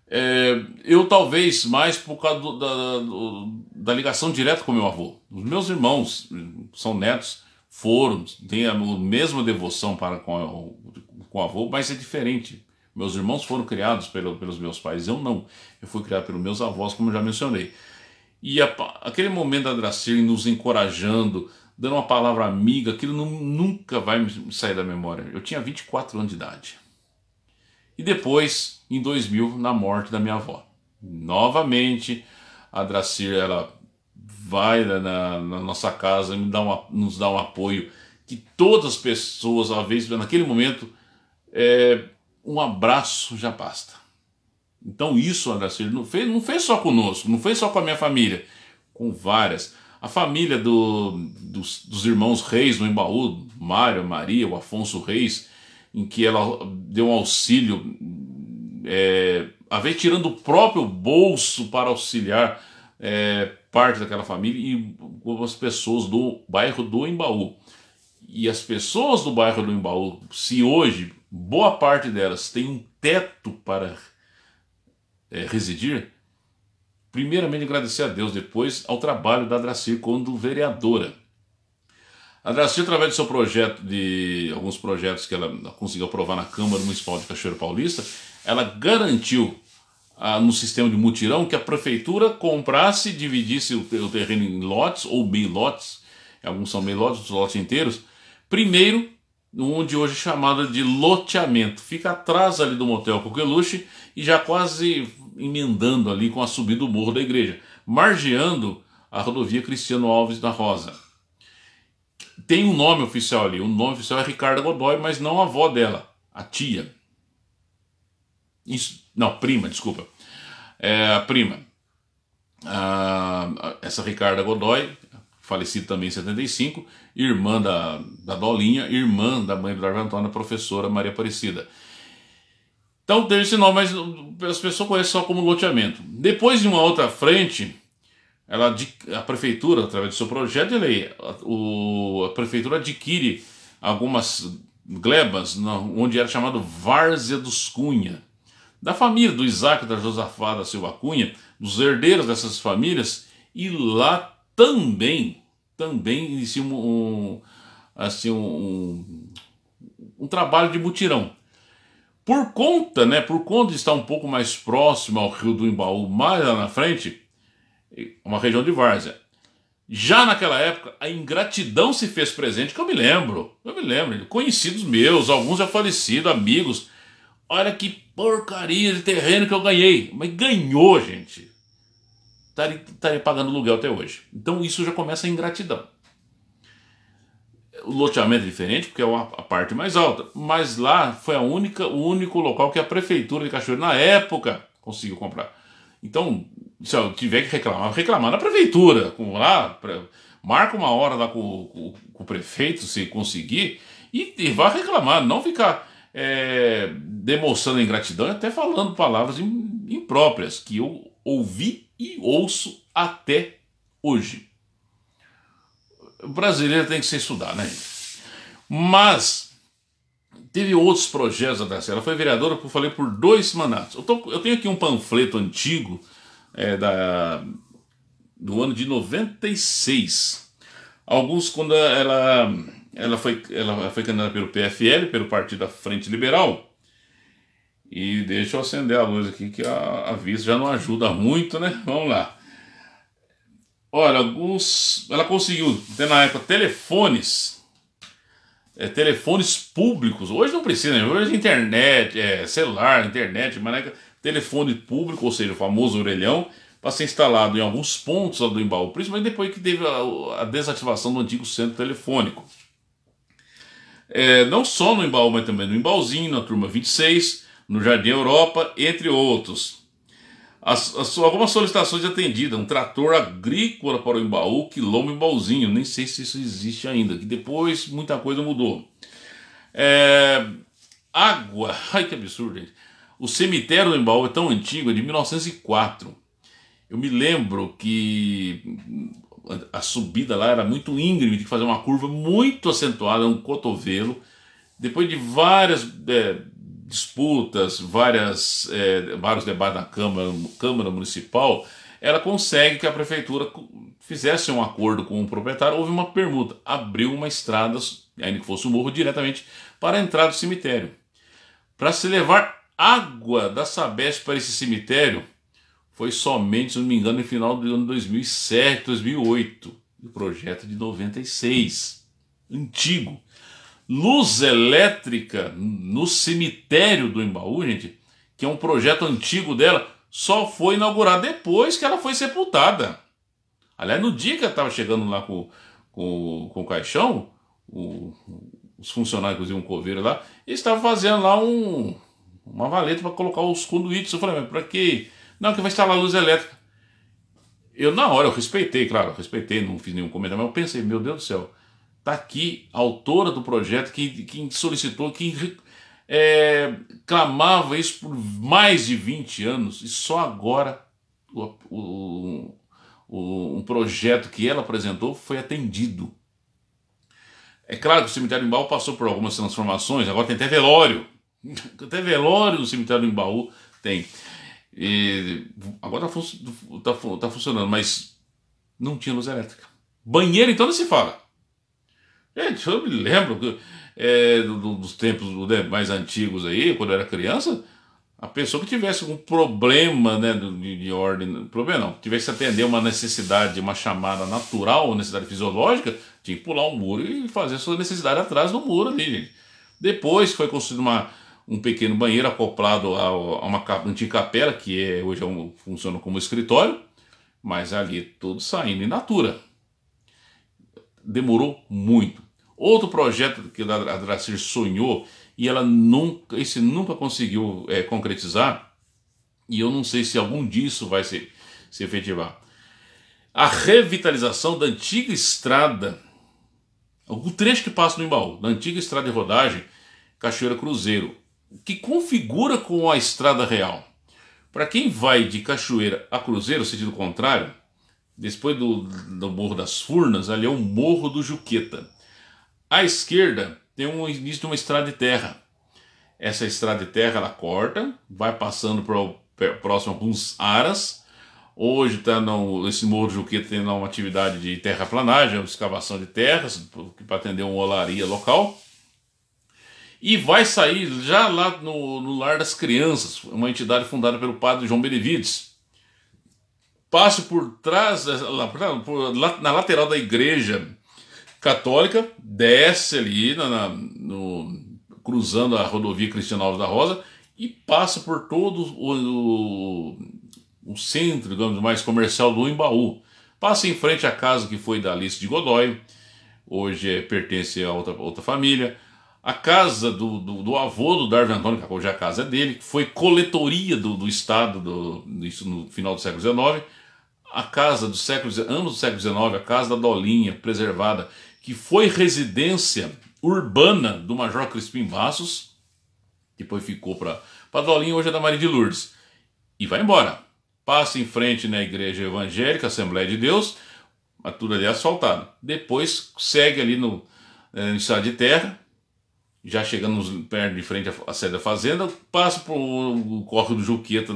É, eu talvez mais por causa do, da, da ligação direta com meu avô. Os meus irmãos são netos, foram, têm a mesma devoção para com, com o avô, mas é diferente. Meus irmãos foram criados pelo, pelos meus pais, eu não. Eu fui criado pelos meus avós, como já mencionei. E a, aquele momento da Dracil nos encorajando, dando uma palavra amiga, aquilo não, nunca vai me sair da memória. Eu tinha 24 anos de idade. E depois, em 2000, na morte da minha avó. Novamente, a Dracir, ela vai na, na nossa casa, me dá uma, nos dá um apoio que todas as pessoas, às vezes, naquele momento, é, um abraço já basta. Então isso, a Silva, não fez, não fez só conosco, não fez só com a minha família, com várias. A família do, dos, dos, irmãos Reis no Embaú, Mário, Maria, o Afonso Reis, em que ela deu um auxílio, é, a vez tirando o próprio bolso para auxiliar é, parte daquela família e algumas pessoas do bairro do Embaú. E as pessoas do bairro do Embaú, se hoje boa parte delas tem um teto para é, residir, primeiramente agradecer a Deus, depois ao trabalho da Draci quando vereadora. A Draci, através do seu projeto, de alguns projetos que ela conseguiu aprovar na Câmara Municipal de Cachoeiro Paulista, ela garantiu ah, no sistema de mutirão que a prefeitura comprasse, dividisse o, o terreno em lotes ou bem lotes, alguns são meio lotes, outros lotes inteiros, primeiro onde hoje é chamada de loteamento. Fica atrás ali do motel Coqueluche e já quase emendando ali com a subida do morro da igreja, margeando a rodovia Cristiano Alves da Rosa. Tem um nome oficial ali, o nome oficial é Ricardo Godoy, mas não a avó dela, a tia. Isso, não, prima, desculpa. É, a prima. Ah, essa Ricarda Godoy falecido também em 75, irmã da, da Dolinha, irmã da mãe do Darwin Antônio, a professora Maria Aparecida. Então teve esse nome, mas as pessoas conhecem só como loteamento. Depois de uma outra frente, ela, a prefeitura, através do seu projeto de lei, a, o, a prefeitura adquire algumas glebas, no, onde era chamado Várzea dos Cunha. Da família do Isaac da Josafá da Silva Cunha, dos herdeiros dessas famílias, e lá também, também inicia um, um assim, um, um, um trabalho de mutirão. Por conta, né, por conta de estar um pouco mais próximo ao rio do Embaú, mais lá na frente, uma região de várzea. Já naquela época, a ingratidão se fez presente, que eu me lembro, eu me lembro, conhecidos meus, alguns já falecidos, amigos. Olha que porcaria de terreno que eu ganhei. Mas ganhou, gente estaria, tá tá pagando aluguel até hoje. Então isso já começa a ingratidão. O loteamento é diferente, porque é a parte mais alta, mas lá foi a única, o único local que a prefeitura de Cachoeira, na época, conseguiu comprar. Então, se eu tiver que reclamar, reclamar na prefeitura, com lá, marca uma hora lá com, com, com o prefeito, se conseguir, e, e vá reclamar, não ficar é, demonstrando ingratidão e até falando palavras impróprias que eu ouvi e ouço até hoje. O brasileiro tem que se estudar, né? Mas teve outros projetos da Darcy. Ela foi vereadora, eu falei, por dois mandatos. Eu, tô, eu tenho aqui um panfleto antigo é, da, do ano de 96. Alguns, quando ela, ela, foi, ela foi candidata pelo PFL, pelo Partido da Frente Liberal, e deixa eu acender a luz aqui, que a, a vista já não ajuda muito, né? Vamos lá. Olha, alguns. Ela conseguiu ter na época telefones. É, telefones públicos. Hoje não precisa, né? Hoje é internet, é, celular, internet, mas né, telefone público, ou seja, o famoso orelhão, para ser instalado em alguns pontos lá do Embaú, principalmente depois que teve a, a desativação do antigo centro telefônico. É, não só no Embaú, mas também no Embaúzinho, na turma 26 no Jardim Europa, entre outros. As, as, algumas solicitações atendidas, um trator agrícola para o Embaú, quilômetro e Embaúzinho, nem sei se isso existe ainda, que depois muita coisa mudou. É, água, ai que absurdo, gente. O cemitério do Embaú é tão antigo, é de 1904. Eu me lembro que a subida lá era muito íngreme, tinha que fazer uma curva muito acentuada, um cotovelo. Depois de várias é, disputas, várias, é, vários debates na Câmara, Câmara Municipal, ela consegue que a prefeitura fizesse um acordo com o proprietário, houve uma permuta, abriu uma estrada, ainda que fosse um morro, diretamente para a entrada do cemitério. Para se levar água da Sabesp para esse cemitério, foi somente, se não me engano, no final do ano 2007, 2008, o projeto é de 96, antigo luz elétrica no cemitério do Embaú, gente, que é um projeto antigo dela, só foi inaugurado depois que ela foi sepultada. Aliás, no dia que ela estava chegando lá com, com, com o caixão, o, os funcionários, inclusive um coveiro lá, eles estavam fazendo lá um, uma valeta para colocar os conduítes. Eu falei, mas para que? Não, que vai instalar luz elétrica. Eu, na hora, eu respeitei, claro, eu respeitei, não fiz nenhum comentário, mas eu pensei, meu Deus do céu, Está aqui a autora do projeto, quem, quem solicitou, quem é, clamava isso por mais de 20 anos, e só agora o, o, o, um projeto que ela apresentou foi atendido. É claro que o cemitério Imbaú passou por algumas transformações, agora tem até velório. Até velório no cemitério Imbaú tem. E agora está tá, tá, tá funcionando, mas não tinha luz elétrica. Banheiro então não se fala. Gente, eu me lembro é, dos tempos né, mais antigos aí, quando eu era criança, a pessoa que tivesse algum problema né, de, de ordem, problema não, tivesse que atender uma necessidade, uma chamada natural, uma necessidade fisiológica, tinha que pular um muro e fazer a sua necessidade atrás do muro ali, gente. Depois foi construído uma, um pequeno banheiro acoplado a, a uma antiga capela, que é, hoje é um, funciona como escritório, mas ali tudo saindo in natura demorou muito. Outro projeto que a Dracir sonhou e ela nunca, esse nunca conseguiu é, concretizar, e eu não sei se algum disso vai se, se efetivar. A revitalização da antiga estrada, o trecho que passa no Embaú, da antiga estrada de rodagem Cachoeira Cruzeiro, que configura com a estrada real. Para quem vai de Cachoeira a Cruzeiro, sentido contrário, depois do, do Morro das Furnas, ali é o Morro do Juqueta. À esquerda tem um início de uma estrada de terra. Essa estrada de terra ela corta, vai passando para próximo alguns aras. Hoje tá no, esse Morro do Juqueta tem uma atividade de terraplanagem, escavação de terras, para atender uma olaria local e vai sair já lá no, no, Lar das Crianças, uma entidade fundada pelo padre João Benevides passo por trás, na lateral da igreja católica, desce ali, na, na, no, cruzando a rodovia Cristiano Alves da Rosa, e passa por todo o, o, o centro, digamos mais, comercial do Embaú. Passa em frente à casa que foi da Alice de Godoy, hoje é, pertence a outra, outra família. A casa do, do, do, avô do Darwin Antônio, que hoje é a casa é dele, que foi coletoria do, do Estado do, isso no final do século XIX, a casa do século anos do século XIX, a casa da Dolinha, preservada, que foi residência urbana do Major Crispim Bassos, depois ficou para a Dolinha, hoje é da Maria de Lourdes, e vai embora. Passa em frente na Igreja Evangélica, Assembleia de Deus, tudo ali é asfaltado. Depois segue ali no, eh, no estado de terra, já chegando perto de frente à sede da fazenda, passa para o correio do Juqueta,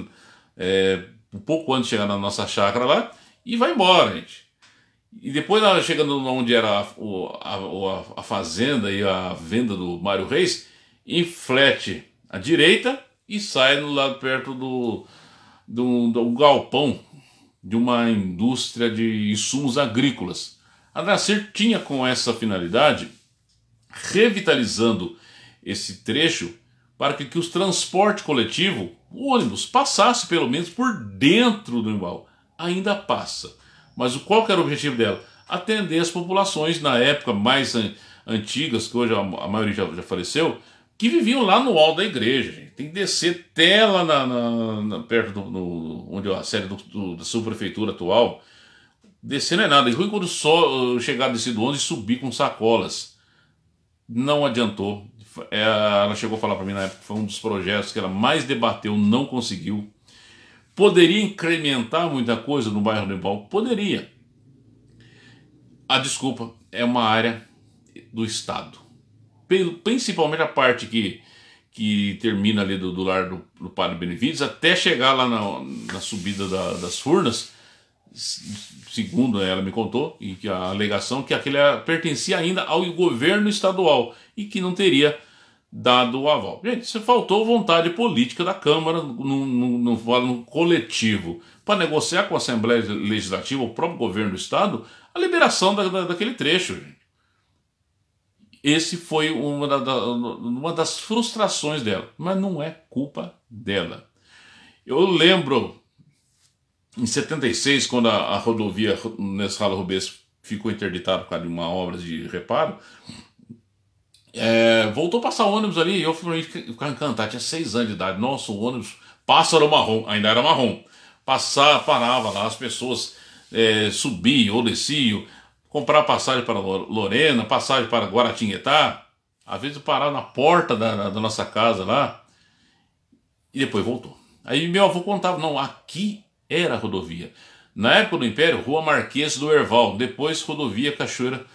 é, um pouco antes de chegar na nossa chácara lá, e vai embora, gente. E depois, chegando onde era a, a, a, a fazenda e a venda do Mário Reis, inflete à direita e sai no lado perto do, do, do galpão de uma indústria de insumos agrícolas. A Nascer tinha com essa finalidade, revitalizando esse trecho, para que, que transportes transporte coletivo o ônibus passasse pelo menos por dentro do embalo. Ainda passa. Mas qual era o objetivo dela? Atender as populações na época mais an antigas, que hoje a, a maioria já, já, faleceu, que viviam lá no alto da igreja. Gente. Tem que descer até lá na, na, na perto do, no, onde é a série do, do, da subprefeitura atual. Descer não é nada. E ruim quando só eh, chegar descido do ônibus e subir com sacolas. Não adiantou é, ela chegou a falar para mim na época que foi um dos projetos que ela mais debateu, não conseguiu. Poderia incrementar muita coisa no bairro do Nival? Poderia. A desculpa é uma área do Estado. Principalmente a parte que, que termina ali do, do lar do, do Padre Benevides, até chegar lá na, na subida da, das Furnas, segundo ela me contou, e que a alegação que aquele é, pertencia ainda ao governo estadual e que não teria dado o aval. Gente, se faltou vontade política da Câmara no, no, no, no coletivo para negociar com a Assembleia Legislativa, o próprio governo do Estado, a liberação da, da, daquele trecho. Gente. Esse foi uma, da, uma das frustrações dela, mas não é culpa dela. Eu lembro em 76, quando a, a rodovia Nesrala Rubens ficou interditada por causa de uma obra de reparo, é, voltou a passar ônibus ali, e eu fui ficar encantado, tinha seis anos de idade. Nossa, o ônibus, pássaro marrom, ainda era marrom. passava parava lá, as pessoas é, subiam ou desciam, comprar passagem para Lorena, passagem para Guaratinguetá. Às vezes eu parava na porta da, da nossa casa lá e depois voltou. Aí meu avô contava, não, aqui era a rodovia. Na época do Império, Rua Marquês do Erval, depois Rodovia Cachoeira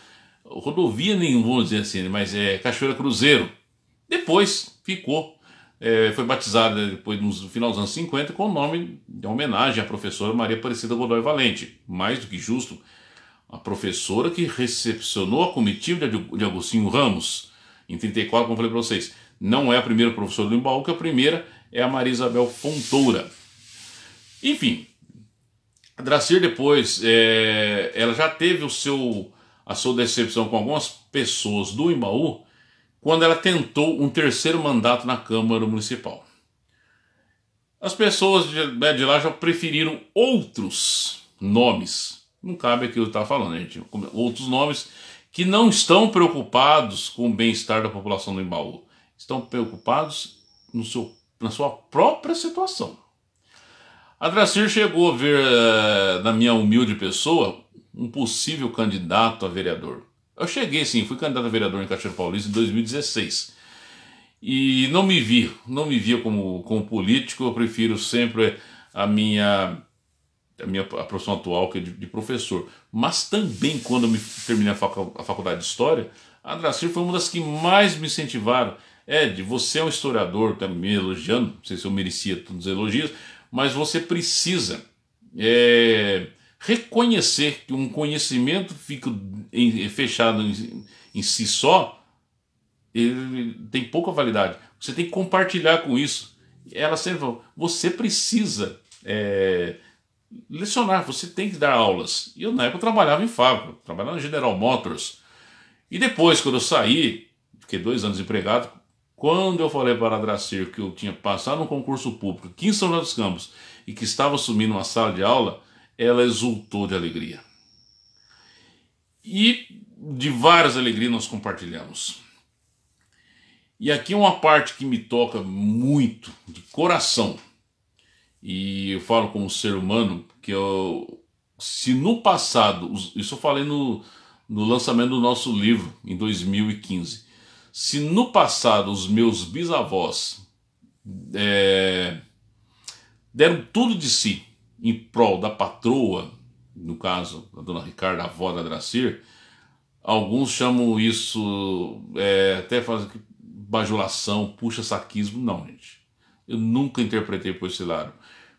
rodovia nenhuma, vamos dizer assim, mas é Cachoeira Cruzeiro. Depois ficou, é, foi batizada depois no final dos anos 50 com o nome de homenagem à professora Maria Aparecida Godoy Valente. Mais do que justo, a professora que recepcionou a comitiva de Agostinho Ramos em 34, como eu falei para vocês. Não é a primeira professora do Embaú, que a primeira é a Maria Isabel Fontoura. Enfim, a Dracir depois, é, ela já teve o seu a sua decepção com algumas pessoas do Imbaú quando ela tentou um terceiro mandato na Câmara Municipal. As pessoas de, né, de lá já preferiram outros nomes. Não cabe aquilo que eu tá estava falando, gente. Outros nomes que não estão preocupados com o bem-estar da população do Imbaú. Estão preocupados no seu, na sua própria situação. A Dracir chegou a ver, eh, na minha humilde pessoa, um possível candidato a vereador. Eu cheguei sim, fui candidato a vereador em Caxias Paulista em 2016. E não me vi, não me via como, como político, eu prefiro sempre a minha a minha a profissão atual que é de, de, professor. Mas também quando eu me terminei a, facu, a faculdade de história, a Dracir foi uma das que mais me incentivaram. Ed, você é um historiador, está me elogiando, não sei se eu merecia todos os elogios, mas você precisa é, reconhecer que um conhecimento fica fechado em, em si só, ele tem pouca validade. Você tem que compartilhar com isso. Ela sempre falou, você precisa é, lecionar, você tem que dar aulas. E eu na época eu trabalhava em fábrica, trabalhava na General Motors. E depois, quando eu saí, fiquei dois anos empregado, quando eu falei para a Dracir que eu tinha passado um concurso público aqui em São José dos Campos e que estava assumindo uma sala de aula, ela exultou de alegria. E de várias alegrias nós compartilhamos. E aqui uma parte que me toca muito, de coração. E eu falo como ser humano, que eu, se no passado, isso eu falei no, no lançamento do nosso livro, em 2015. Se no passado os meus bisavós é, deram tudo de si em prol da patroa, no caso, a dona Ricarda, a avó da Dracir, alguns chamam isso, é, até faz bajulação, puxa-saquismo. Não, gente. Eu nunca interpretei por esse lado.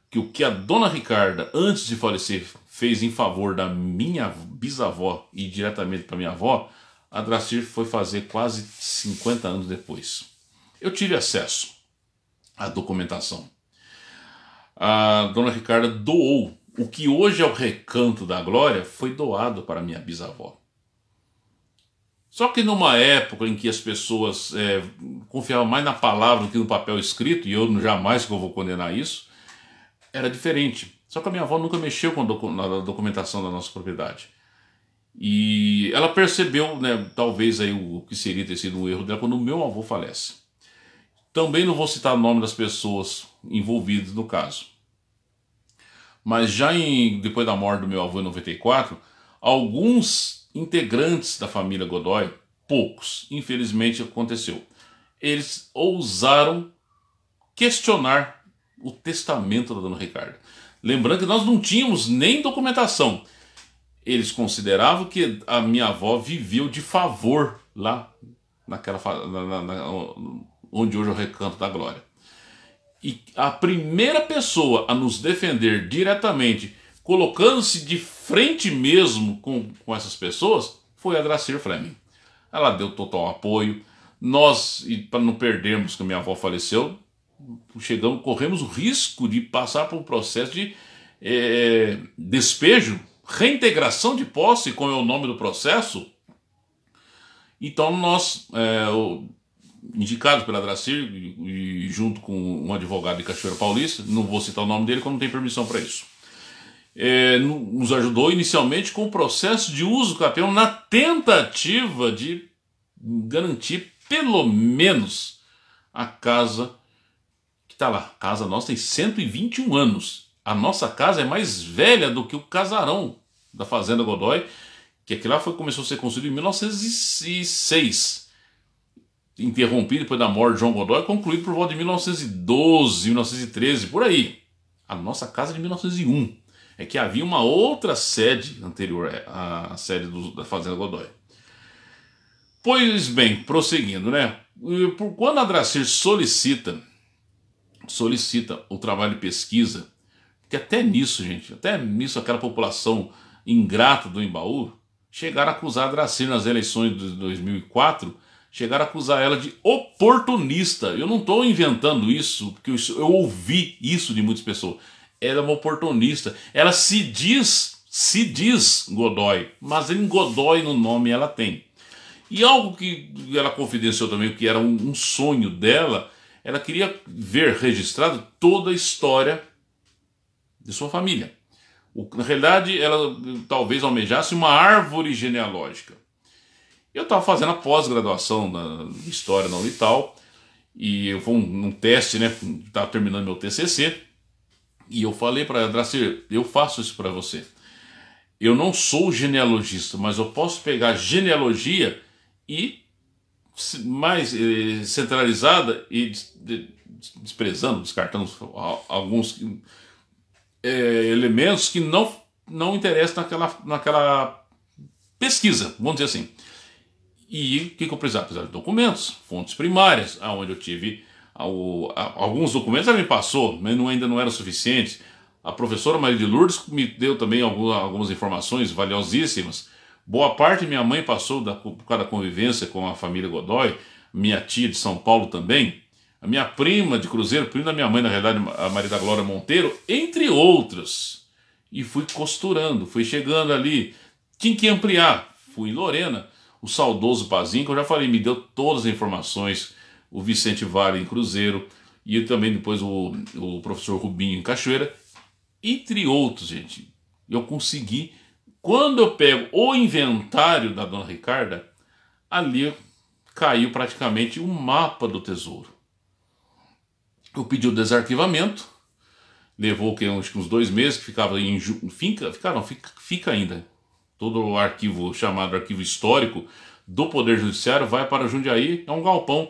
Que o que a dona Ricarda, antes de falecer, fez em favor da minha bisavó e diretamente para minha avó, a Dracir foi fazer quase 50 anos depois. Eu tive acesso à documentação a dona Ricarda doou. O que hoje é o recanto da glória foi doado para minha bisavó. Só que numa época em que as pessoas é, confiavam mais na palavra do que no papel escrito, e eu jamais que eu vou condenar isso, era diferente. Só que a minha avó nunca mexeu com a documentação da nossa propriedade. E ela percebeu, né, talvez aí o que seria ter sido um erro dela quando o meu avô falece. Também não vou citar o nome das pessoas envolvidos no caso. Mas já em, depois da morte do meu avô em 94, alguns integrantes da família Godoy, poucos, infelizmente aconteceu, eles ousaram questionar o testamento da dona Ricardo, Lembrando que nós não tínhamos nem documentação. Eles consideravam que a minha avó viveu de favor lá naquela na, na, onde hoje é o recanto da glória. E a primeira pessoa a nos defender diretamente, colocando-se de frente mesmo com, com essas pessoas, foi a Dracir Fleming. Ela deu total apoio. Nós, para não perdermos que minha avó faleceu, chegamos, corremos o risco de passar por um processo de é, despejo, reintegração de posse, como é o nome do processo. Então nós é, indicados pela Dracir, e, e junto com um advogado de Cachoeira Paulista, não vou citar o nome dele, quando não tem permissão para isso. É, nos ajudou inicialmente com o processo de uso do capião na tentativa de garantir pelo menos a casa que está lá. A casa nossa tem 121 anos. A nossa casa é mais velha do que o casarão da Fazenda Godoy, que aquilo lá foi, começou a ser construído em 1906 interrompido depois da morte de João Godoy, é concluído por volta de 1912, 1913, por aí. A nossa casa é de 1901. É que havia uma outra sede anterior à sede do, da Fazenda Godoy. Pois bem, prosseguindo, né? Por quando a Dracir solicita, solicita o trabalho de pesquisa, que até nisso, gente, até nisso aquela população ingrata do Embaú chegaram a acusar a Dracir nas eleições de 2004 chegaram a acusar ela de oportunista. Eu não estou inventando isso, porque eu, eu ouvi isso de muitas pessoas. Ela é uma oportunista. Ela se diz, se diz Godoy, mas em Godoy no nome ela tem. E algo que ela confidenciou também, que era um, um sonho dela, ela queria ver registrado toda a história de sua família. O, na realidade, ela talvez almejasse uma árvore genealógica. Eu estava fazendo a pós-graduação na História na Unital, e eu um, um teste, né? Estava terminando meu TCC, e eu falei para Dracir, eu faço isso para você. Eu não sou genealogista, mas eu posso pegar genealogia e mais eh, centralizada e des, de, desprezando, descartando alguns eh, elementos que não, não interessam naquela, naquela pesquisa, vamos dizer assim. E o que, que eu precisava? Precisava de documentos, fontes primárias, aonde eu tive ao, a, alguns documentos, ela me passou, mas não, ainda não era suficiente. A professora Maria de Lourdes me deu também algumas, algumas informações valiosíssimas. Boa parte minha mãe passou da, por causa da convivência com a família Godoy, minha tia de São Paulo também, a minha prima de Cruzeiro, prima da minha mãe, na realidade, a Maria da Glória Monteiro, entre outros. E fui costurando, fui chegando ali. Tinha que ampliar. Fui em Lorena, o saudoso Pazinho, que eu já falei, me deu todas as informações, o Vicente Vale em Cruzeiro, e também depois o, o professor Rubinho em Cachoeira, entre outros, gente. Eu consegui, quando eu pego o inventário da Dona Ricarda, ali caiu praticamente o um mapa do tesouro. Eu pedi o desarquivamento, levou que, uns, uns dois meses, que ficava em. Fica, fica, não, fica, fica ainda, todo o arquivo chamado arquivo histórico do Poder Judiciário vai para Jundiaí, é um galpão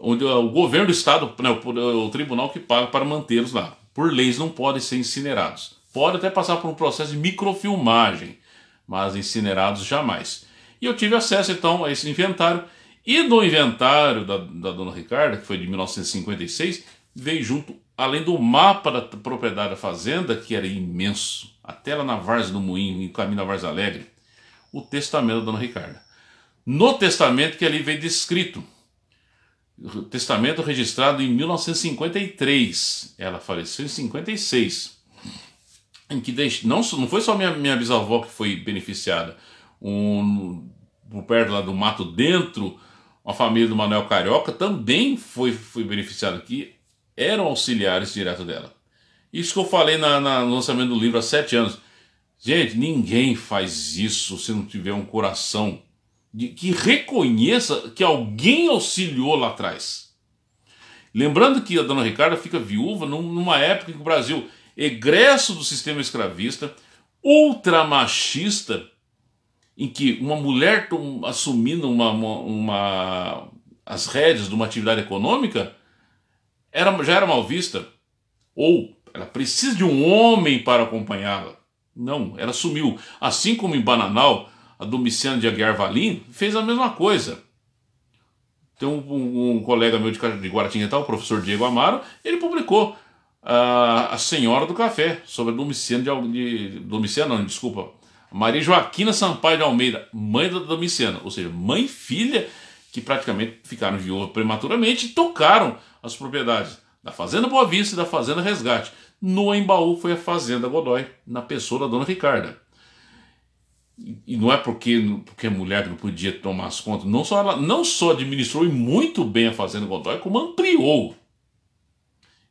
onde o governo do estado, né, o, tribunal que paga para mantê-los lá. Por leis não podem ser incinerados. Pode até passar por um processo de microfilmagem, mas incinerados jamais. E eu tive acesso então a esse inventário. E do inventário da, da dona Ricarda, que foi de 1956, veio junto, além do mapa da propriedade da fazenda, que era imenso, até lá na Várzea do Moinho, em caminho da Várzea Alegre, o testamento da Dona Ricarda. No testamento que ali veio descrito, testamento registrado em 1953, ela faleceu em 56, em que não, não foi só minha, minha bisavó que foi beneficiada, um, por perto lá do mato dentro, uma família do Manuel Carioca também foi, foi beneficiada, aqui. eram auxiliares direto dela. Isso que eu falei na, na, no lançamento do livro há sete anos. Gente, ninguém faz isso se não tiver um coração de, que reconheça que alguém auxiliou lá atrás. Lembrando que a dona Ricarda fica viúva numa época em que o Brasil, egresso do sistema escravista, ultramachista, em que uma mulher assumindo uma, uma, uma, as rédeas de uma atividade econômica era, já era mal vista. Ou ela precisa de um homem para acompanhá-la. Não, ela sumiu. Assim como em Bananal, a Domiciana de Aguiar Valim fez a mesma coisa. Tem um, um, um colega meu de, de Guaratinguetá, o professor Diego Amaro, ele publicou a, a Senhora do Café, sobre a Domiciana de, de Domiciana, não, desculpa, Maria Joaquina Sampaio de Almeida, mãe da Domiciana, ou seja, mãe e filha que praticamente ficaram viúvas prematuramente e tocaram as propriedades da Fazenda Boa Vista e da Fazenda Resgate. No Embaú foi a Fazenda Godoy, na pessoa da dona Ricarda. E não é porque, porque a mulher não podia tomar as contas, não só ela não só administrou muito bem a Fazenda Godoy, como ampliou.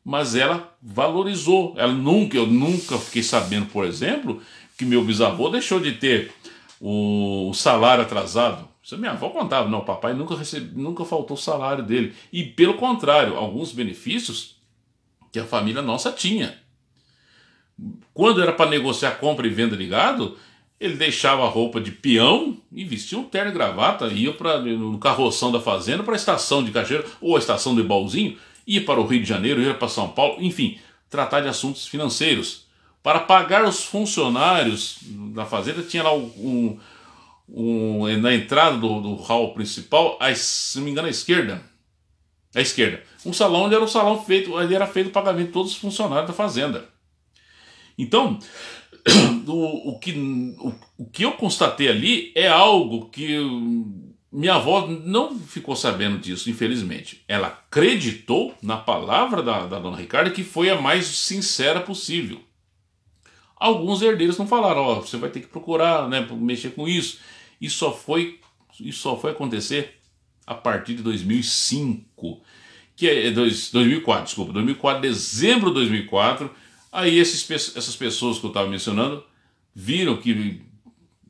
Mas ela valorizou. Ela nunca, eu nunca fiquei sabendo, por exemplo, que meu bisavô deixou de ter o salário atrasado isso minha avó contava. Não, papai nunca, recebe, nunca faltou o salário dele. E pelo contrário, alguns benefícios que a família nossa tinha. Quando era para negociar compra e venda de gado, ele deixava a roupa de peão e vestia um terno e gravata, ia para no carroção da fazenda para a estação de Cacheiro ou a estação do Ibalzinho, ia para o Rio de Janeiro, ia para São Paulo, enfim, tratar de assuntos financeiros. Para pagar os funcionários da fazenda, tinha lá um, um, na entrada do, do hall principal, se não me engano, à esquerda. À esquerda. Um salão onde era um salão feito, onde era feito o pagamento de todos os funcionários da fazenda. Então, o, o, que, o, o que eu constatei ali é algo que hum, minha avó não ficou sabendo disso, infelizmente. Ela acreditou na palavra da, da dona Ricarda, que foi a mais sincera possível. Alguns herdeiros não falaram: ó, oh, você vai ter que procurar, né, mexer com isso. Isso só foi, isso só foi acontecer a partir de 2005, que é 2004, é desculpa, 2004, dezembro de 2004. Aí esses, essas pessoas que eu estava mencionando viram que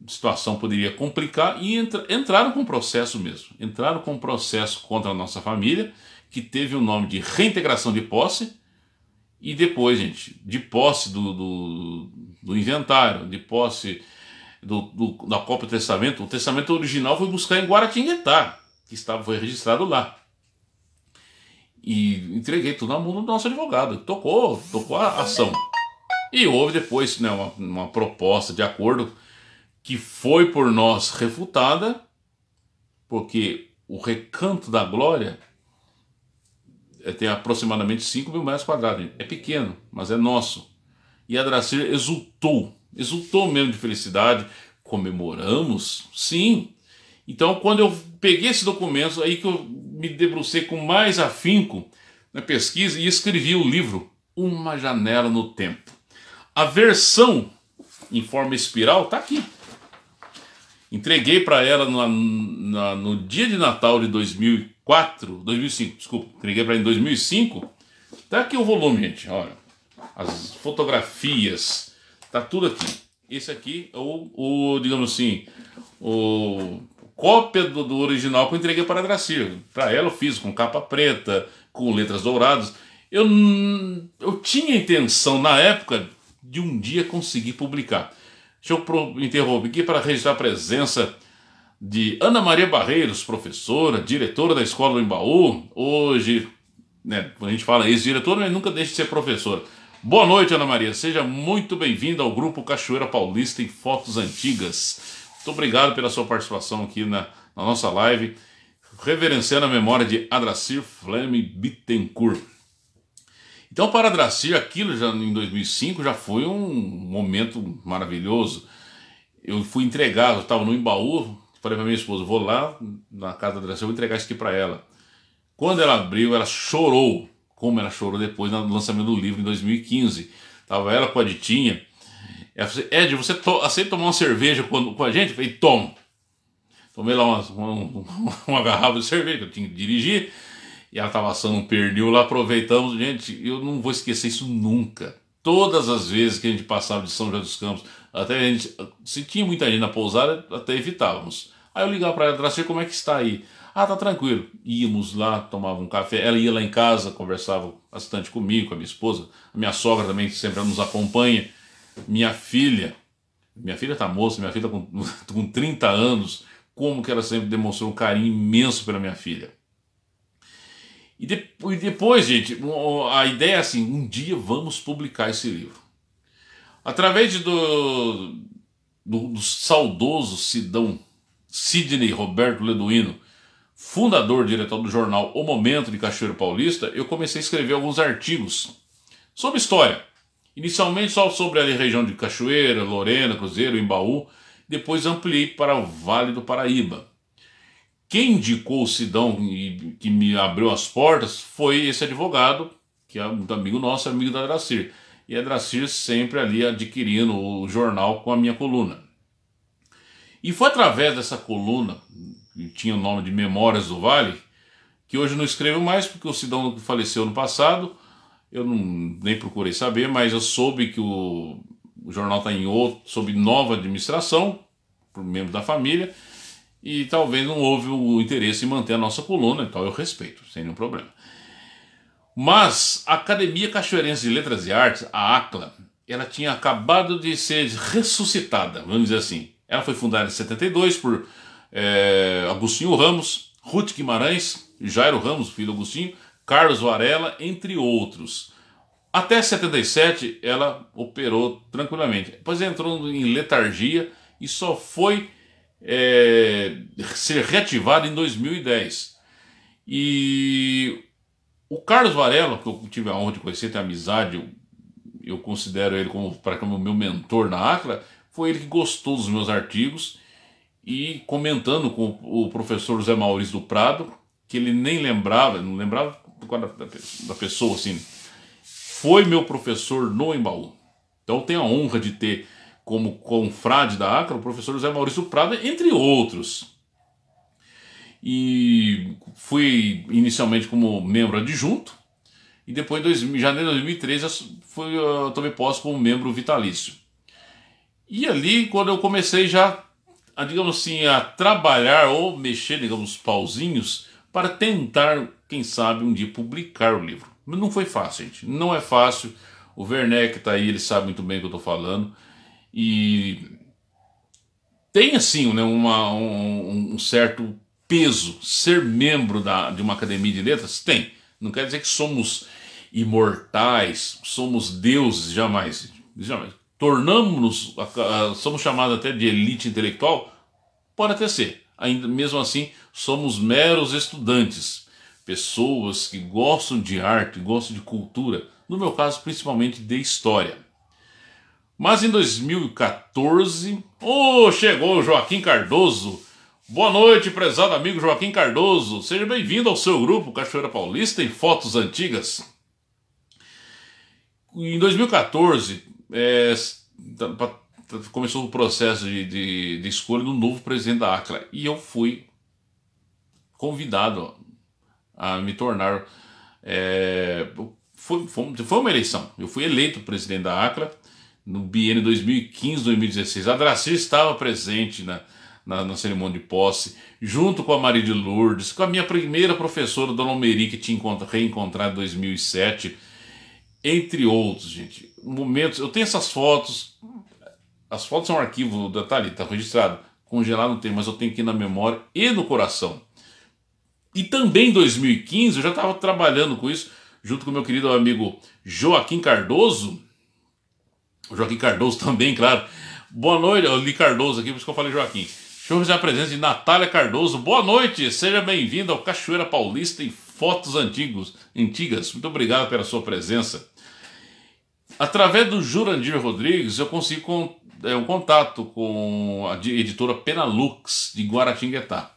a situação poderia complicar e entra, entraram com processo mesmo. Entraram com processo contra a nossa família, que teve o nome de reintegração de posse. E depois, gente, de posse do, do, do inventário, de posse do, do, da cópia do testamento, o testamento original foi buscar em Guaratinguetá, que estava, foi registrado lá. E entreguei tudo na mão do nosso advogado, tocou, tocou a ação. E houve depois né, uma, uma proposta de acordo que foi por nós refutada, porque o recanto da glória eh, tem aproximadamente 5 mil metros quadrados. É pequeno, mas é nosso. E a Dracir exultou exultou mesmo de felicidade, comemoramos, sim. Então, quando eu peguei esse documento, aí que eu me debrucei com mais afinco na pesquisa e escrevi o livro Uma Janela no Tempo. A versão em forma espiral está aqui. Entreguei para ela na, na, no dia de Natal de 2004, 2005, desculpa, entreguei para ela em 2005. Está aqui o volume, gente, olha. As fotografias, Tá tudo aqui. Esse aqui é o, o digamos assim, o cópia do, do original que eu entreguei para a Dracir. Para ela eu fiz com capa preta, com letras douradas. Eu, eu tinha intenção na época de um dia conseguir publicar. Deixa eu interromper aqui para registrar a presença de Ana Maria Barreiros, professora, diretora da escola do Embaú, hoje, né, a gente fala ex-diretora, mas nunca deixa de ser professora. Boa noite, Ana Maria. Seja muito bem-vinda ao Grupo Cachoeira Paulista em Fotos Antigas. Muito obrigado pela sua participação aqui na, na nossa live, reverenciando a memória de Adracir Fleme Bittencourt. Então, para Adracir, aquilo já em 2005 já foi um momento maravilhoso. Eu fui entregado, eu estava no Embaú, falei para minha esposa: vou lá na casa da Adracir, vou entregar isso aqui para ela. Quando ela abriu, ela chorou como ela chorou depois no lançamento do livro em 2015. Tava ela com a Ditinha. Ela falou assim, Ed, você to aceita tomar uma cerveja com, com a gente? Eu falei, tomo. Tomei lá uma, uma, uma garrafa de cerveja que eu tinha que dirigir. E ela estava assando um pernil lá, aproveitamos. Gente, eu não vou esquecer isso nunca. Todas as vezes que a gente passava de São José dos Campos, até a gente, se tinha muita gente na pousada, até evitávamos. Aí eu ligava para ela, Dracir, como é que está aí? Ah, tá tranquilo. Íamos lá, tomava um café. Ela ia lá em casa, conversava bastante comigo, com a minha esposa. A minha sogra também sempre nos acompanha. Minha filha, minha filha tá moça, minha filha tá com, com 30 anos. Como que ela sempre demonstrou um carinho imenso pela minha filha. E, de, e depois, gente, a ideia é assim: um dia vamos publicar esse livro. Através de, do, do, do saudoso Sidão Sidney Roberto Leduino, fundador diretor do jornal O Momento de Cachoeiro Paulista, eu comecei a escrever alguns artigos sobre história. Inicialmente só sobre a região de Cachoeira, Lorena, Cruzeiro, Embaú, depois ampliei para o Vale do Paraíba. Quem indicou o Sidão e que me abriu as portas foi esse advogado, que é um amigo nosso, amigo da Dracir. E a Dracir sempre ali adquirindo o jornal com a minha coluna. E foi através dessa coluna, tinha o nome de Memórias do Vale, que hoje não escrevo mais porque o Sidão faleceu no passado. Eu não, nem procurei saber, mas eu soube que o, o jornal está em outro, sob nova administração, por membro da família, e talvez não houve o interesse em manter a nossa coluna, então eu respeito, sem nenhum problema. Mas a Academia Cachoeirense de Letras e Artes, a ACLA, ela tinha acabado de ser ressuscitada, vamos dizer assim. Ela foi fundada em 72 por é, Agostinho Ramos, Ruth Guimarães, Jairo Ramos, filho do Agostinho, Carlos Varela, entre outros. Até 77 ela operou tranquilamente, depois entrou em letargia e só foi é, ser reativada em 2010. E o Carlos Varela, que eu tive a honra de conhecer, tem amizade, eu, eu considero ele como para como meu mentor na Acra, foi ele que gostou dos meus artigos e comentando com o professor Zé Maurício do Prado, que ele nem lembrava, não lembrava da pessoa assim, foi meu professor no Embaú. Então eu tenho a honra de ter como confrade da Acra o professor José Maurício Prado, entre outros. E fui inicialmente como membro adjunto, e depois, em 2000, janeiro de 2013, fui, eu tomei posse como membro vitalício. E ali, quando eu comecei já a, digamos assim, a trabalhar ou mexer, digamos, pauzinhos para tentar, quem sabe, um dia publicar o livro. Mas não foi fácil, gente. Não é fácil. O Werneck está aí, ele sabe muito bem o que eu estou falando. E tem, assim, né, uma, um, um certo peso ser membro da, de uma academia de letras? Tem. Não quer dizer que somos imortais, somos deuses, jamais. Jamais tornamos-nos, somos chamados até de elite intelectual, pode até ser. Ainda mesmo assim, somos meros estudantes, pessoas que gostam de arte, gostam de cultura, no meu caso, principalmente de história. Mas em 2014, oh, chegou Joaquim Cardoso. Boa noite, prezado amigo Joaquim Cardoso. Seja bem-vindo ao seu grupo Cachoeira Paulista e Fotos Antigas. Em 2014, é, tá, tá, começou o processo de, de, de escolha do novo presidente da ACLA e eu fui convidado a me tornar. É, foi, foi, uma eleição. Eu fui eleito presidente da ACLA no biênio 2015-2016. A Dracir estava presente na, na, na, cerimônia de posse, junto com a Maria de Lourdes, com a minha primeira professora, Dona Almeri, que tinha reencontrado em 2007, entre outros, gente momentos. Eu tenho essas fotos. As fotos são um arquivo, tá ali, tá registrado. Congelado não tem, mas eu tenho aqui na memória e no coração. E também em 2015, eu já estava trabalhando com isso, junto com meu querido amigo Joaquim Cardoso. Joaquim Cardoso também, claro. Boa noite, eu li Cardoso aqui, por isso que eu falei Joaquim. Deixa eu fazer a presença de Natália Cardoso. Boa noite, seja bem-vindo ao Cachoeira Paulista e Fotos Antigos, Antigas. Muito obrigado pela sua presença. Através do Jurandir Rodrigues, eu consegui con é, um contato com a editora Penalux, de Guaratinguetá.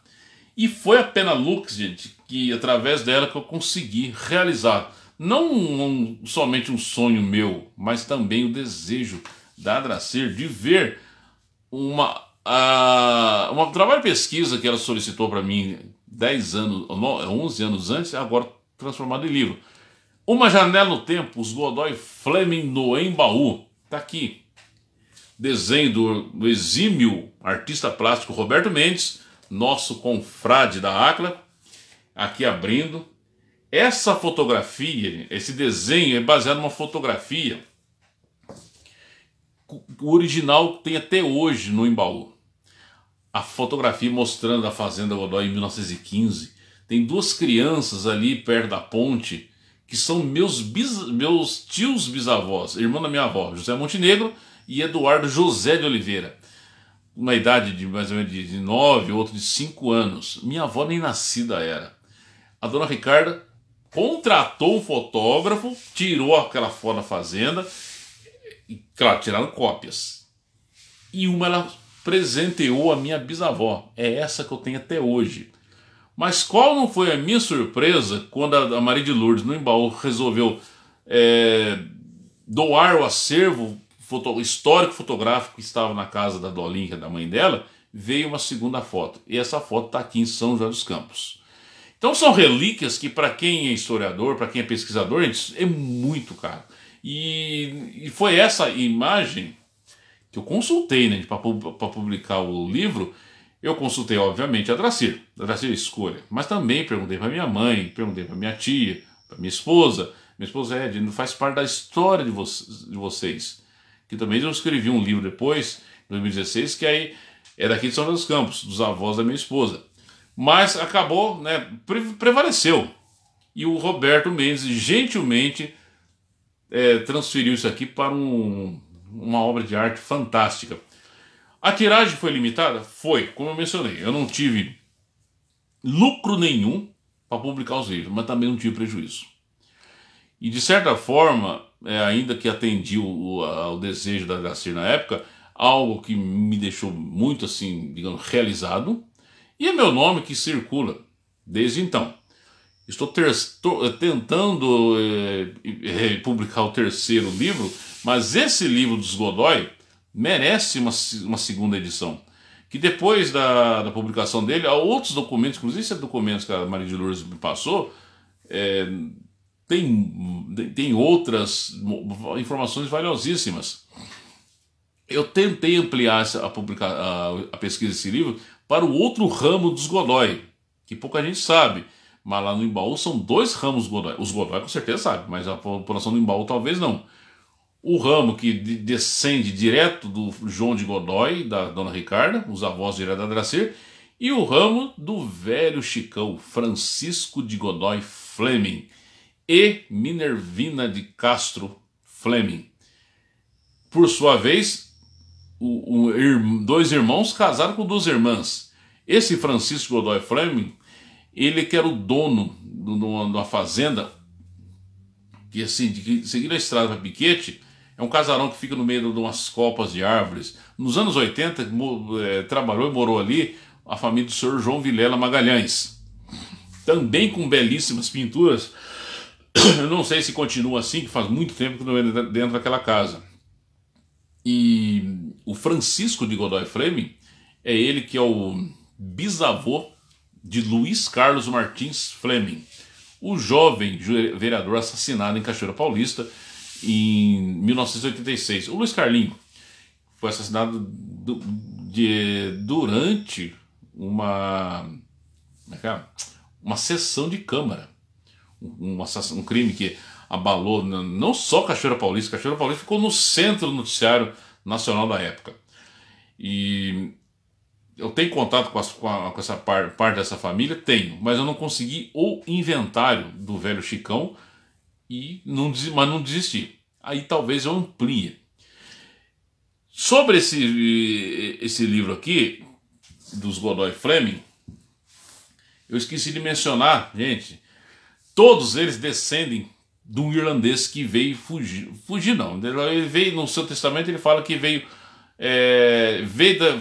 E foi a Penalux, gente, que através dela que eu consegui realizar não um, somente um sonho meu, mas também o desejo da Adracer de ver uma, uh, uma trabalho de pesquisa que ela solicitou para mim 10 anos, 11 anos antes, agora transformado em livro. Uma janela no tempo, os Godoy Fleming no Embaú. Tá aqui. Desenho do, do exímio artista plástico Roberto Mendes, nosso confrade da Acla. Aqui abrindo. Essa fotografia, esse desenho é baseado numa fotografia o original tem até hoje no Embaú. A fotografia mostrando a Fazenda Godoy em 1915. Tem duas crianças ali perto da ponte que são meus, bis, meus tios bisavós, irmão da minha avó, José Montenegro e Eduardo José de Oliveira. Uma idade de mais ou menos de 9, outro de 5 anos. Minha avó nem nascida era. A dona Ricarda contratou um fotógrafo, tirou aquela foto da fazenda, e, claro, tiraram cópias. E uma ela presenteou a minha bisavó. É essa que eu tenho até hoje. Mas qual não foi a minha surpresa quando a Maria de Lourdes, no Embaú, resolveu é, doar o acervo foto, histórico fotográfico que estava na casa da Dolinha, é da mãe dela, veio uma segunda foto. E essa foto está aqui em São José dos Campos. Então são relíquias que, para quem é historiador, para quem é pesquisador, é muito caro. E, e foi essa imagem que eu consultei né, para publicar o livro eu consultei, obviamente, a Dracir, a Dracir Escolha, mas também perguntei para minha mãe, perguntei para minha tia, para minha esposa. Minha esposa é, não faz parte da história de, vo de vocês. Que também eu escrevi um livro depois, em 2016, que aí é daqui de São José dos Campos, dos avós da minha esposa. Mas acabou, né, prevaleceu. E o Roberto Mendes gentilmente é, transferiu isso aqui para um, uma obra de arte fantástica. A tiragem foi limitada? Foi, como eu mencionei. Eu não tive lucro nenhum para publicar os livros, mas também não tive prejuízo. E de certa forma, é, ainda que atendi o, ao desejo da Gracir na época, algo que me deixou muito assim, digamos, realizado, e é meu nome que circula desde então. Estou ter, eh, tentando é, é, publicar o terceiro livro, mas esse livro dos Godoy merece uma, uma segunda edição. Que depois da, da publicação dele, há outros documentos, inclusive esses é documentos que a Maria de Lourdes me passou, é, tem, tem outras informações valiosíssimas. Eu tentei ampliar a, publica, a, a pesquisa desse livro para o outro ramo dos Godoy, que pouca gente sabe. Mas lá no Embaú são dois ramos Godoy. Os Godoy com certeza sabe, mas a população do Embaú talvez não o ramo que descende direto do João de Godoy, da Dona Ricarda, os avós direto da Dracir, e o ramo do velho Chicão, Francisco de Godoy Fleming e Minervina de Castro Fleming. Por sua vez, o, o, dois irmãos casaram com duas irmãs. Esse Francisco Godoy Fleming, ele que era o dono de uma fazenda, que assim, de, seguindo a estrada para Piquete, um casarão que fica no meio de umas copas de árvores. Nos anos 80, é, trabalhou e morou ali a família do senhor João Vilela Magalhães. Também com belíssimas pinturas. Eu não sei se continua assim, que faz muito tempo que não é dentro daquela casa. E o Francisco de Godoy Fleming é ele que é o bisavô de Luiz Carlos Martins Fleming, o jovem vereador assassinado em Cachoeira Paulista em 1986. O Luiz Carlinho foi assassinado do, de, durante uma, é é? uma sessão de câmara. Um, um, um crime que abalou não só Cachoeira Paulista, Cachoeira Paulista ficou no centro do noticiário nacional da época. E eu tenho contato com, as, com, a, com essa par, parte dessa família? Tenho, mas eu não consegui o inventário do velho Chicão e não, mas não desisti. Aí talvez eu amplie. Sobre esse, esse livro aqui, dos Godoy Fleming, eu esqueci de mencionar, gente, todos eles descendem de um irlandês que veio fugir. Fugir não, ele veio no seu testamento, ele fala que veio, é, veio, da,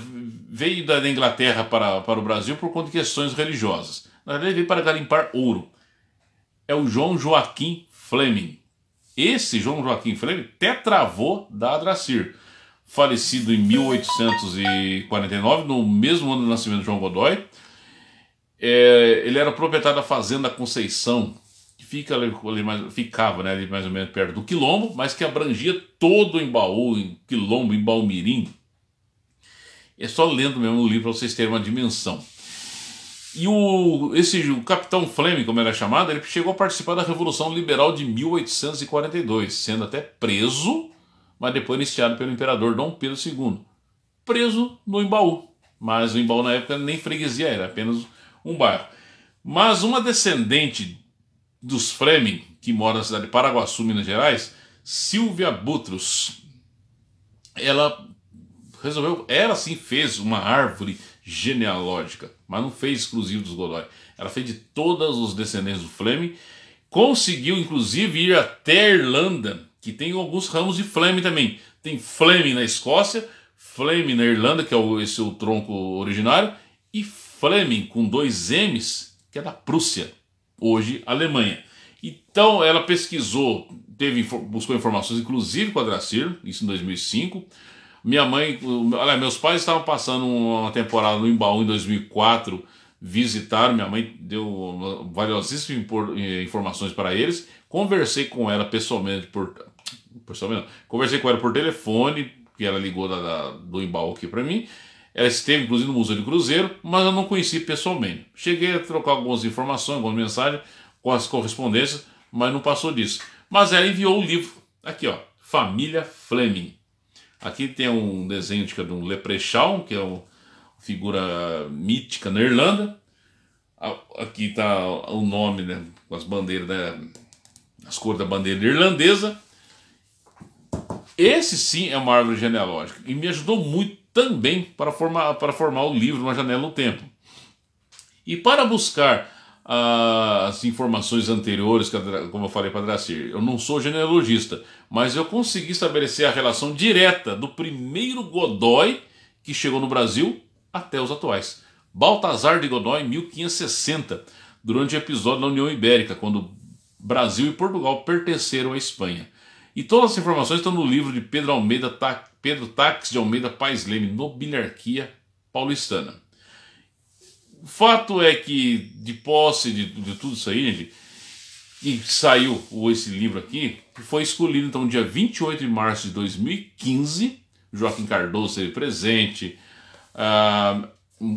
veio da Inglaterra para, para o Brasil por conta de questões religiosas. Na verdade, ele veio para garimpar ouro. É o João Joaquim Fleming. Esse João Joaquim Fleming tetravô da Adracir, falecido em 1849, no mesmo ano do nascimento de João Godoy. É, ele era proprietário da fazenda Conceição, que fica, ali, mais, ficava né, ali mais ou menos perto do Quilombo, mas que abrangia todo o Embaú, em Quilombo, em Balmirim. É só lendo mesmo o livro para vocês terem uma dimensão. E o, esse, o capitão Fleming, como era chamado, ele chegou a participar da Revolução Liberal de 1842, sendo até preso, mas depois iniciado pelo imperador Dom Pedro II. Preso no Embaú. Mas o Embaú na época nem freguesia era, apenas um bairro. Mas uma descendente dos Fleming, que mora na cidade de Paraguaçu, Minas Gerais, Silvia Butros, ela resolveu, ela sim fez uma árvore genealógica mas não fez exclusivo dos Godoy. Ela fez de todos os descendentes do Fleming. Conseguiu, inclusive, ir até Irlanda, que tem alguns ramos de Fleming também. Tem Fleming na Escócia, Fleming na Irlanda, que é o, esse é o tronco originário, e Fleming com dois M's, que é da Prússia, hoje Alemanha. Então ela pesquisou, teve, buscou informações, inclusive com a Dracir, isso em 2005. Minha mãe, olha, meus pais estavam passando uma temporada no imbaú em 2004, visitaram, minha mãe deu valiosíssimas eh, informações para eles. Conversei com ela pessoalmente por pessoalmente, conversei com ela por telefone, que ela ligou da, da, do imbaú aqui para mim. Ela esteve, inclusive, no Museu de Cruzeiro, mas eu não conheci pessoalmente. Cheguei a trocar algumas informações, algumas mensagens com as correspondências, mas não passou disso. Mas ela enviou o livro, aqui ó, Família Fleming. Aqui tem um desenho de, um leprechaun, que é uma figura mítica na Irlanda. Aqui está o nome, né, com as bandeiras, né, as cores da bandeira irlandesa. Esse sim é uma árvore genealógica e me ajudou muito também para formar, para formar o livro Uma Janela no Tempo. E para buscar as informações anteriores, como eu falei para Dracir. Eu não sou genealogista, mas eu consegui estabelecer a relação direta do primeiro Godoy que chegou no Brasil até os atuais. Baltazar de Godoy, 1560, durante o episódio da União Ibérica, quando Brasil e Portugal pertenceram à Espanha. E todas as informações estão no livro de Pedro Almeida, Pedro Taques de Almeida Pais Leme, Nobiliarquia Paulistana. O fato é que, de posse de, de tudo isso aí, gente, que saiu esse livro aqui, que foi escolhido então dia 28 de março de 2015. Joaquim Cardoso esteve presente, ah,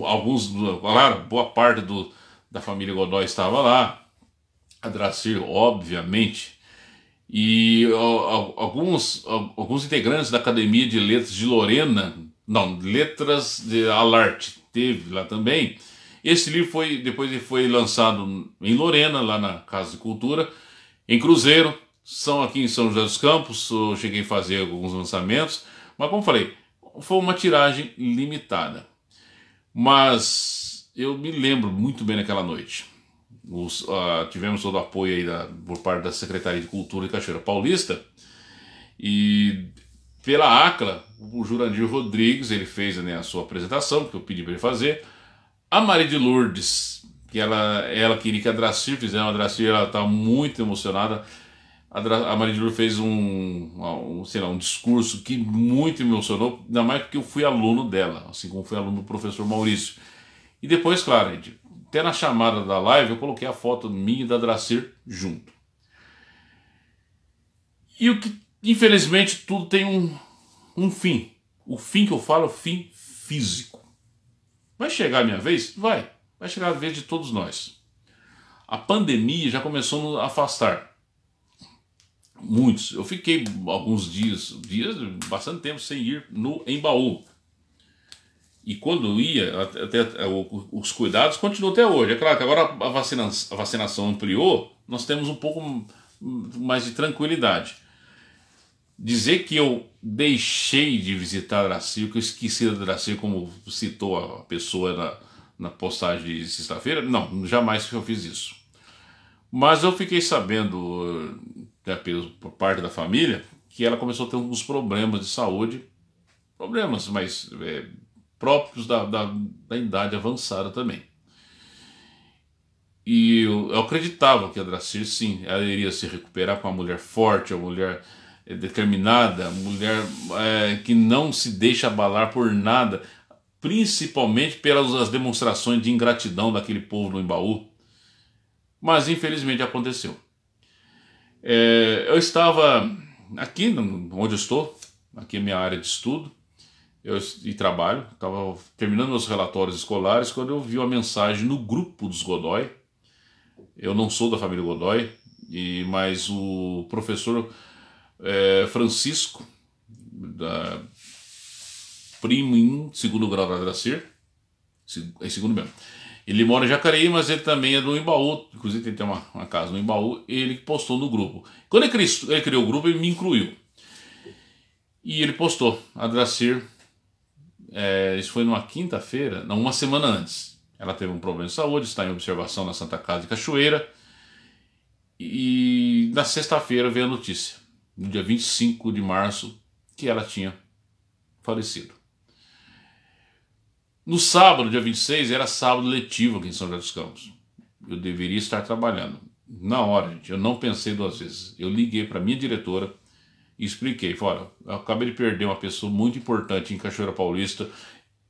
alguns, claro, boa parte do, da família Godoy estava lá, a Dracir, obviamente, e alguns, alguns integrantes da Academia de Letras de Lorena, não, Letras de Alarte, teve lá também. Esse livro foi depois ele foi lançado em Lorena, lá na Casa de Cultura, em Cruzeiro, são aqui em São José dos Campos, eu cheguei a fazer alguns lançamentos, mas como falei, foi uma tiragem limitada. Mas eu me lembro muito bem daquela noite. Os, uh, tivemos todo o apoio aí da, por parte da Secretaria de Cultura de Cachoeira Paulista e pela ACLA, o Jurandir Rodrigues, ele fez né, a sua apresentação, que eu pedi para ele fazer, a Maria de Lourdes, que ela, ela queria que né? a Dracir fizesse, a Dracir ela tá muito emocionada. A, Dra, a Maria de Lourdes fez um, um, sei lá, um discurso que muito emocionou, ainda mais porque eu fui aluno dela, assim como fui aluno do professor Maurício. E depois, claro, gente, até na chamada da live eu coloquei a foto minha e da Dracir junto. E o que, infelizmente, tudo tem um, um fim. O fim que eu falo é o fim físico. Vai chegar a minha vez? Vai. Vai chegar a vez de todos nós. A pandemia já começou a nos afastar. Muitos. Eu fiquei alguns dias, dias, bastante tempo sem ir no Embaú. E quando ia, até, até os cuidados continuam até hoje. É claro que agora a, vacina, a vacinação ampliou, nós temos um pouco mais de tranquilidade dizer que eu deixei de visitar Dracil, que eu esqueci da Dracil, como citou a pessoa na, na postagem de sexta-feira, não, jamais que eu fiz isso. Mas eu fiquei sabendo, eh, até por parte da família, que ela começou a ter alguns problemas de saúde, problemas, mas é, próprios da, da, da idade avançada também. E eu, eu acreditava que a Dracir, sim, ela iria se recuperar com uma mulher forte, uma mulher é determinada, mulher é, que não se deixa abalar por nada, principalmente pelas demonstrações de ingratidão daquele povo no Embaú. Mas infelizmente aconteceu. É, eu estava aqui, onde eu estou, aqui é minha área de estudo eu, e trabalho, estava terminando meus relatórios escolares quando eu vi uma mensagem no grupo dos Godoy. Eu não sou da família Godoy, e, mas o professor é, Francisco, da primo em segundo grau da Dracir, é em segundo mesmo. Ele mora em Jacareí, mas ele também é do Embaú, inclusive tem uma, uma casa no Embaú, ele postou no grupo. Quando ele criou, ele criou o grupo, ele me incluiu. E ele postou, a Dracir, é, isso foi numa quinta-feira, não, uma semana antes. Ela teve um problema de saúde, está em observação na Santa Casa de Cachoeira, e na sexta-feira veio a notícia no dia 25 de março, que ela tinha falecido. No sábado, dia 26, era sábado letivo aqui em São José dos Campos. Eu deveria estar trabalhando. Na hora, gente, eu não pensei duas vezes. Eu liguei para minha diretora e expliquei. fora, acabei de perder uma pessoa muito importante em Cachoeira Paulista.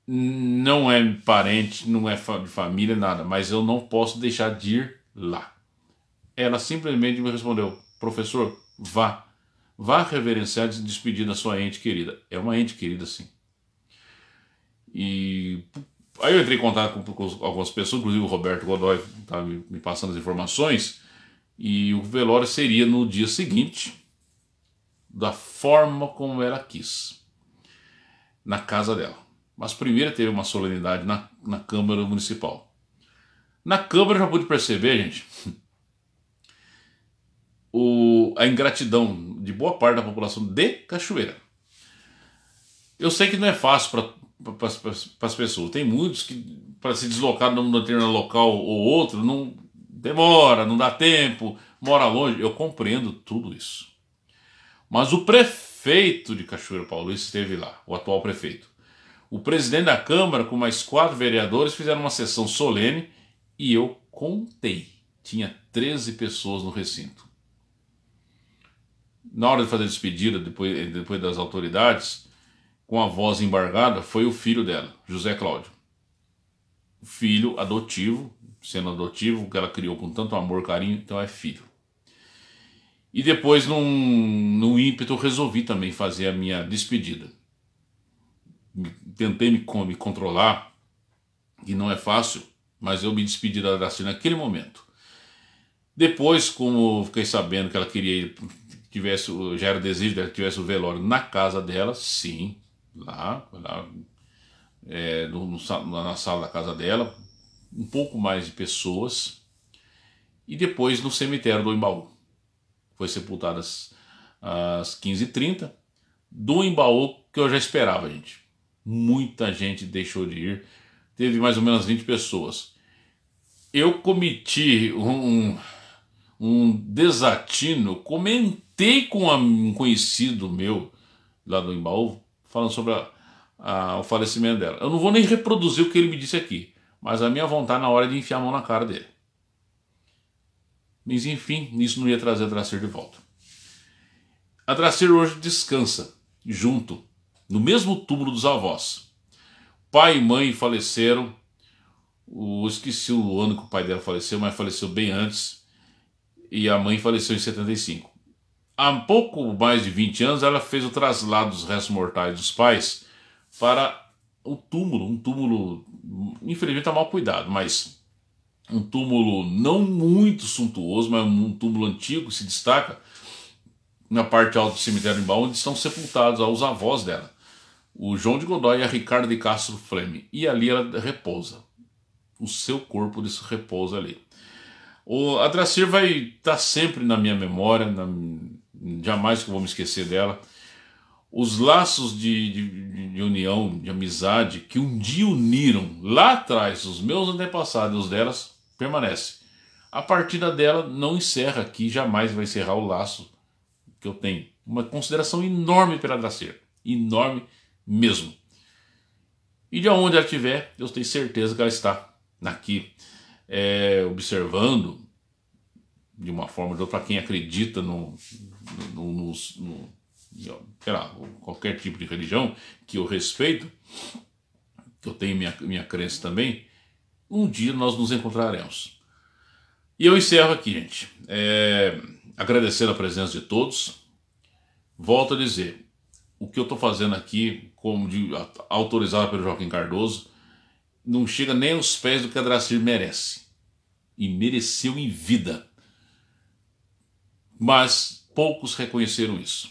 Não é parente, não é de família, nada. Mas eu não posso deixar de ir lá. Ela simplesmente me respondeu, professor, vá. Vá reverenciar e despedir da sua ente querida. É uma ente querida, sim. E aí eu entrei em contato com, algumas pessoas, inclusive o Roberto Godoy estava tá me, passando as informações, e o velório seria no dia seguinte, da forma como ela quis, na casa dela. Mas primeiro teve uma solenidade na, na Câmara Municipal. Na Câmara eu já pude perceber, gente, o, a ingratidão de boa parte da população de Cachoeira. Eu sei que não é fácil para as pessoas. Tem muitos que, para se deslocar num determinado local ou outro, não demora, não dá tempo, mora longe. Eu compreendo tudo isso. Mas o prefeito de Cachoeira Paulista esteve lá, o atual prefeito. O presidente da Câmara, com mais quatro vereadores, fizeram uma sessão solene e eu contei. Tinha 13 pessoas no recinto na hora de fazer a despedida, depois, eh, depois das autoridades, com a voz embargada, foi o filho dela, José Cláudio. O filho adotivo, sendo adotivo, que ela criou com tanto amor, carinho, então é filho. E depois, num, num ímpeto, resolvi também fazer a minha despedida. Tentei me, me controlar, e não é fácil, mas eu me despedi da Darcy naquele momento. Depois, como fiquei sabendo que ela queria ir tivesse, já era desejo dela que tivesse o velório na casa dela, sim, lá, lá é, no, no, na sala da casa dela, um pouco mais de pessoas, e depois no cemitério do Embaú. Foi sepultada às, às 15h30, do Embaú que eu já esperava, gente. Muita gente deixou de ir, teve mais ou menos 20 pessoas. Eu cometi um, um um desatino, comentei com um conhecido meu lá do Embaú, falando sobre a, a, o falecimento dela. Eu não vou nem reproduzir o que ele me disse aqui, mas a minha vontade na hora é de enfiar a mão na cara dele. Mas enfim, isso não ia trazer a Tracer de volta. A Tracer hoje descansa, junto, no mesmo túmulo dos avós. Pai e mãe faleceram. O, esqueci o ano que o pai dela faleceu, mas faleceu bem antes e a mãe faleceu em 75. Há pouco mais de 20 anos, ela fez o traslado dos restos mortais dos pais para o túmulo, um túmulo, infelizmente a mal cuidado, mas um túmulo não muito suntuoso, mas um túmulo antigo que se destaca na parte alta do cemitério em Baú, onde estão sepultados os avós dela, o João de Godoy e a Ricardo de Castro Fleme. E ali ela repousa. O seu corpo disso repousa ali. O, a Dracir vai estar sempre na minha memória, na, jamais que eu vou me esquecer dela. Os laços de, de, de, união, de amizade que um dia uniram lá atrás os meus antepassados e os delas permanece. A partida dela não encerra aqui, jamais vai encerrar o laço que eu tenho. Uma consideração enorme pela Dracir, enorme mesmo. E de onde ela estiver, eu tenho certeza que ela está aqui é, observando de uma forma ou de outra, quem acredita no, no, no, no lá, qualquer tipo de religião, que eu respeito, que eu tenho minha, minha crença também, um dia nós nos encontraremos. E eu encerro aqui, gente. É, agradecer a presença de todos. Volto a dizer, o que eu estou fazendo aqui, como de, autorizado pelo Joaquim Cardoso, não chega nem aos pés do que Adrastir merece. E mereceu em vida. Mas poucos reconheceram isso.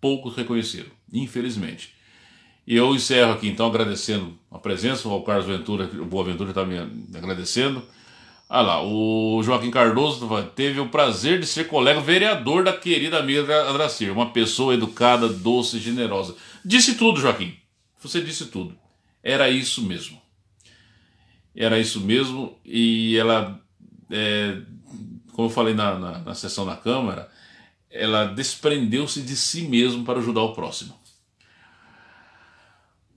Poucos reconheceram, infelizmente. E eu encerro aqui então agradecendo a presença, o Carlos Ventura, o Boa Ventura está me agradecendo. Ah lá, o Joaquim Cardoso teve o prazer de ser colega vereador da querida amiga Adracir, uma pessoa educada, doce e generosa. Disse tudo, Joaquim. Você disse tudo. Era isso mesmo era isso mesmo, e ela, é, como eu falei na, na, na sessão da Câmara, ela desprendeu-se de si mesmo para ajudar o próximo.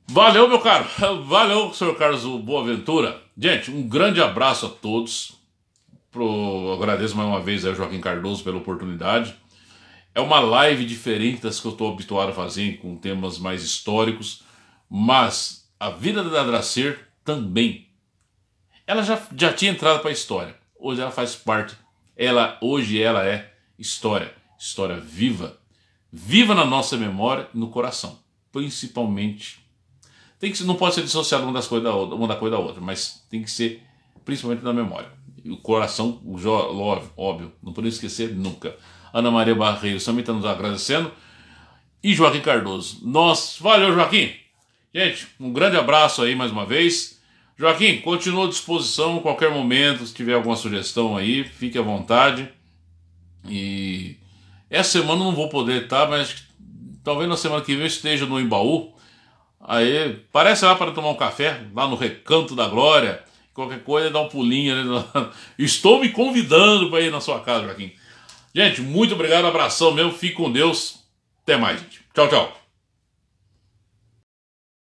Valeu, meu caro. Valeu, senhor Carlos Boaventura. Gente, um grande abraço a todos. Pro... Agradeço mais uma vez a Joaquim Cardoso pela oportunidade. É uma live diferente das que eu estou habituado a fazer, com temas mais históricos, mas a vida da Dracer também ela já, já tinha entrado para a história. Hoje ela faz parte. Ela hoje ela é história, história viva, viva na nossa memória e no coração, principalmente. Tem que não pode ser dissociado uma das coisas da outra, uma da coisa da outra, mas tem que ser principalmente na memória. E o coração, o Jó, óbvio, não podemos esquecer nunca. Ana Maria Barreiro também está nos agradecendo. E Joaquim Cardoso. Nós, valeu, Joaquim! Gente, um grande abraço aí mais uma vez. Joaquim, continuo à disposição a qualquer momento, se tiver alguma sugestão aí, fique à vontade. E essa semana não vou poder estar, tá, mas talvez na semana que vem eu esteja no Embaú. Aí, parece lá para tomar um café, lá no Recanto da Glória. Qualquer coisa, dá um pulinho Estou me convidando para ir na sua casa, Joaquim. Gente, muito obrigado, abração meu, fique com Deus. Até mais, gente. Tchau, tchau.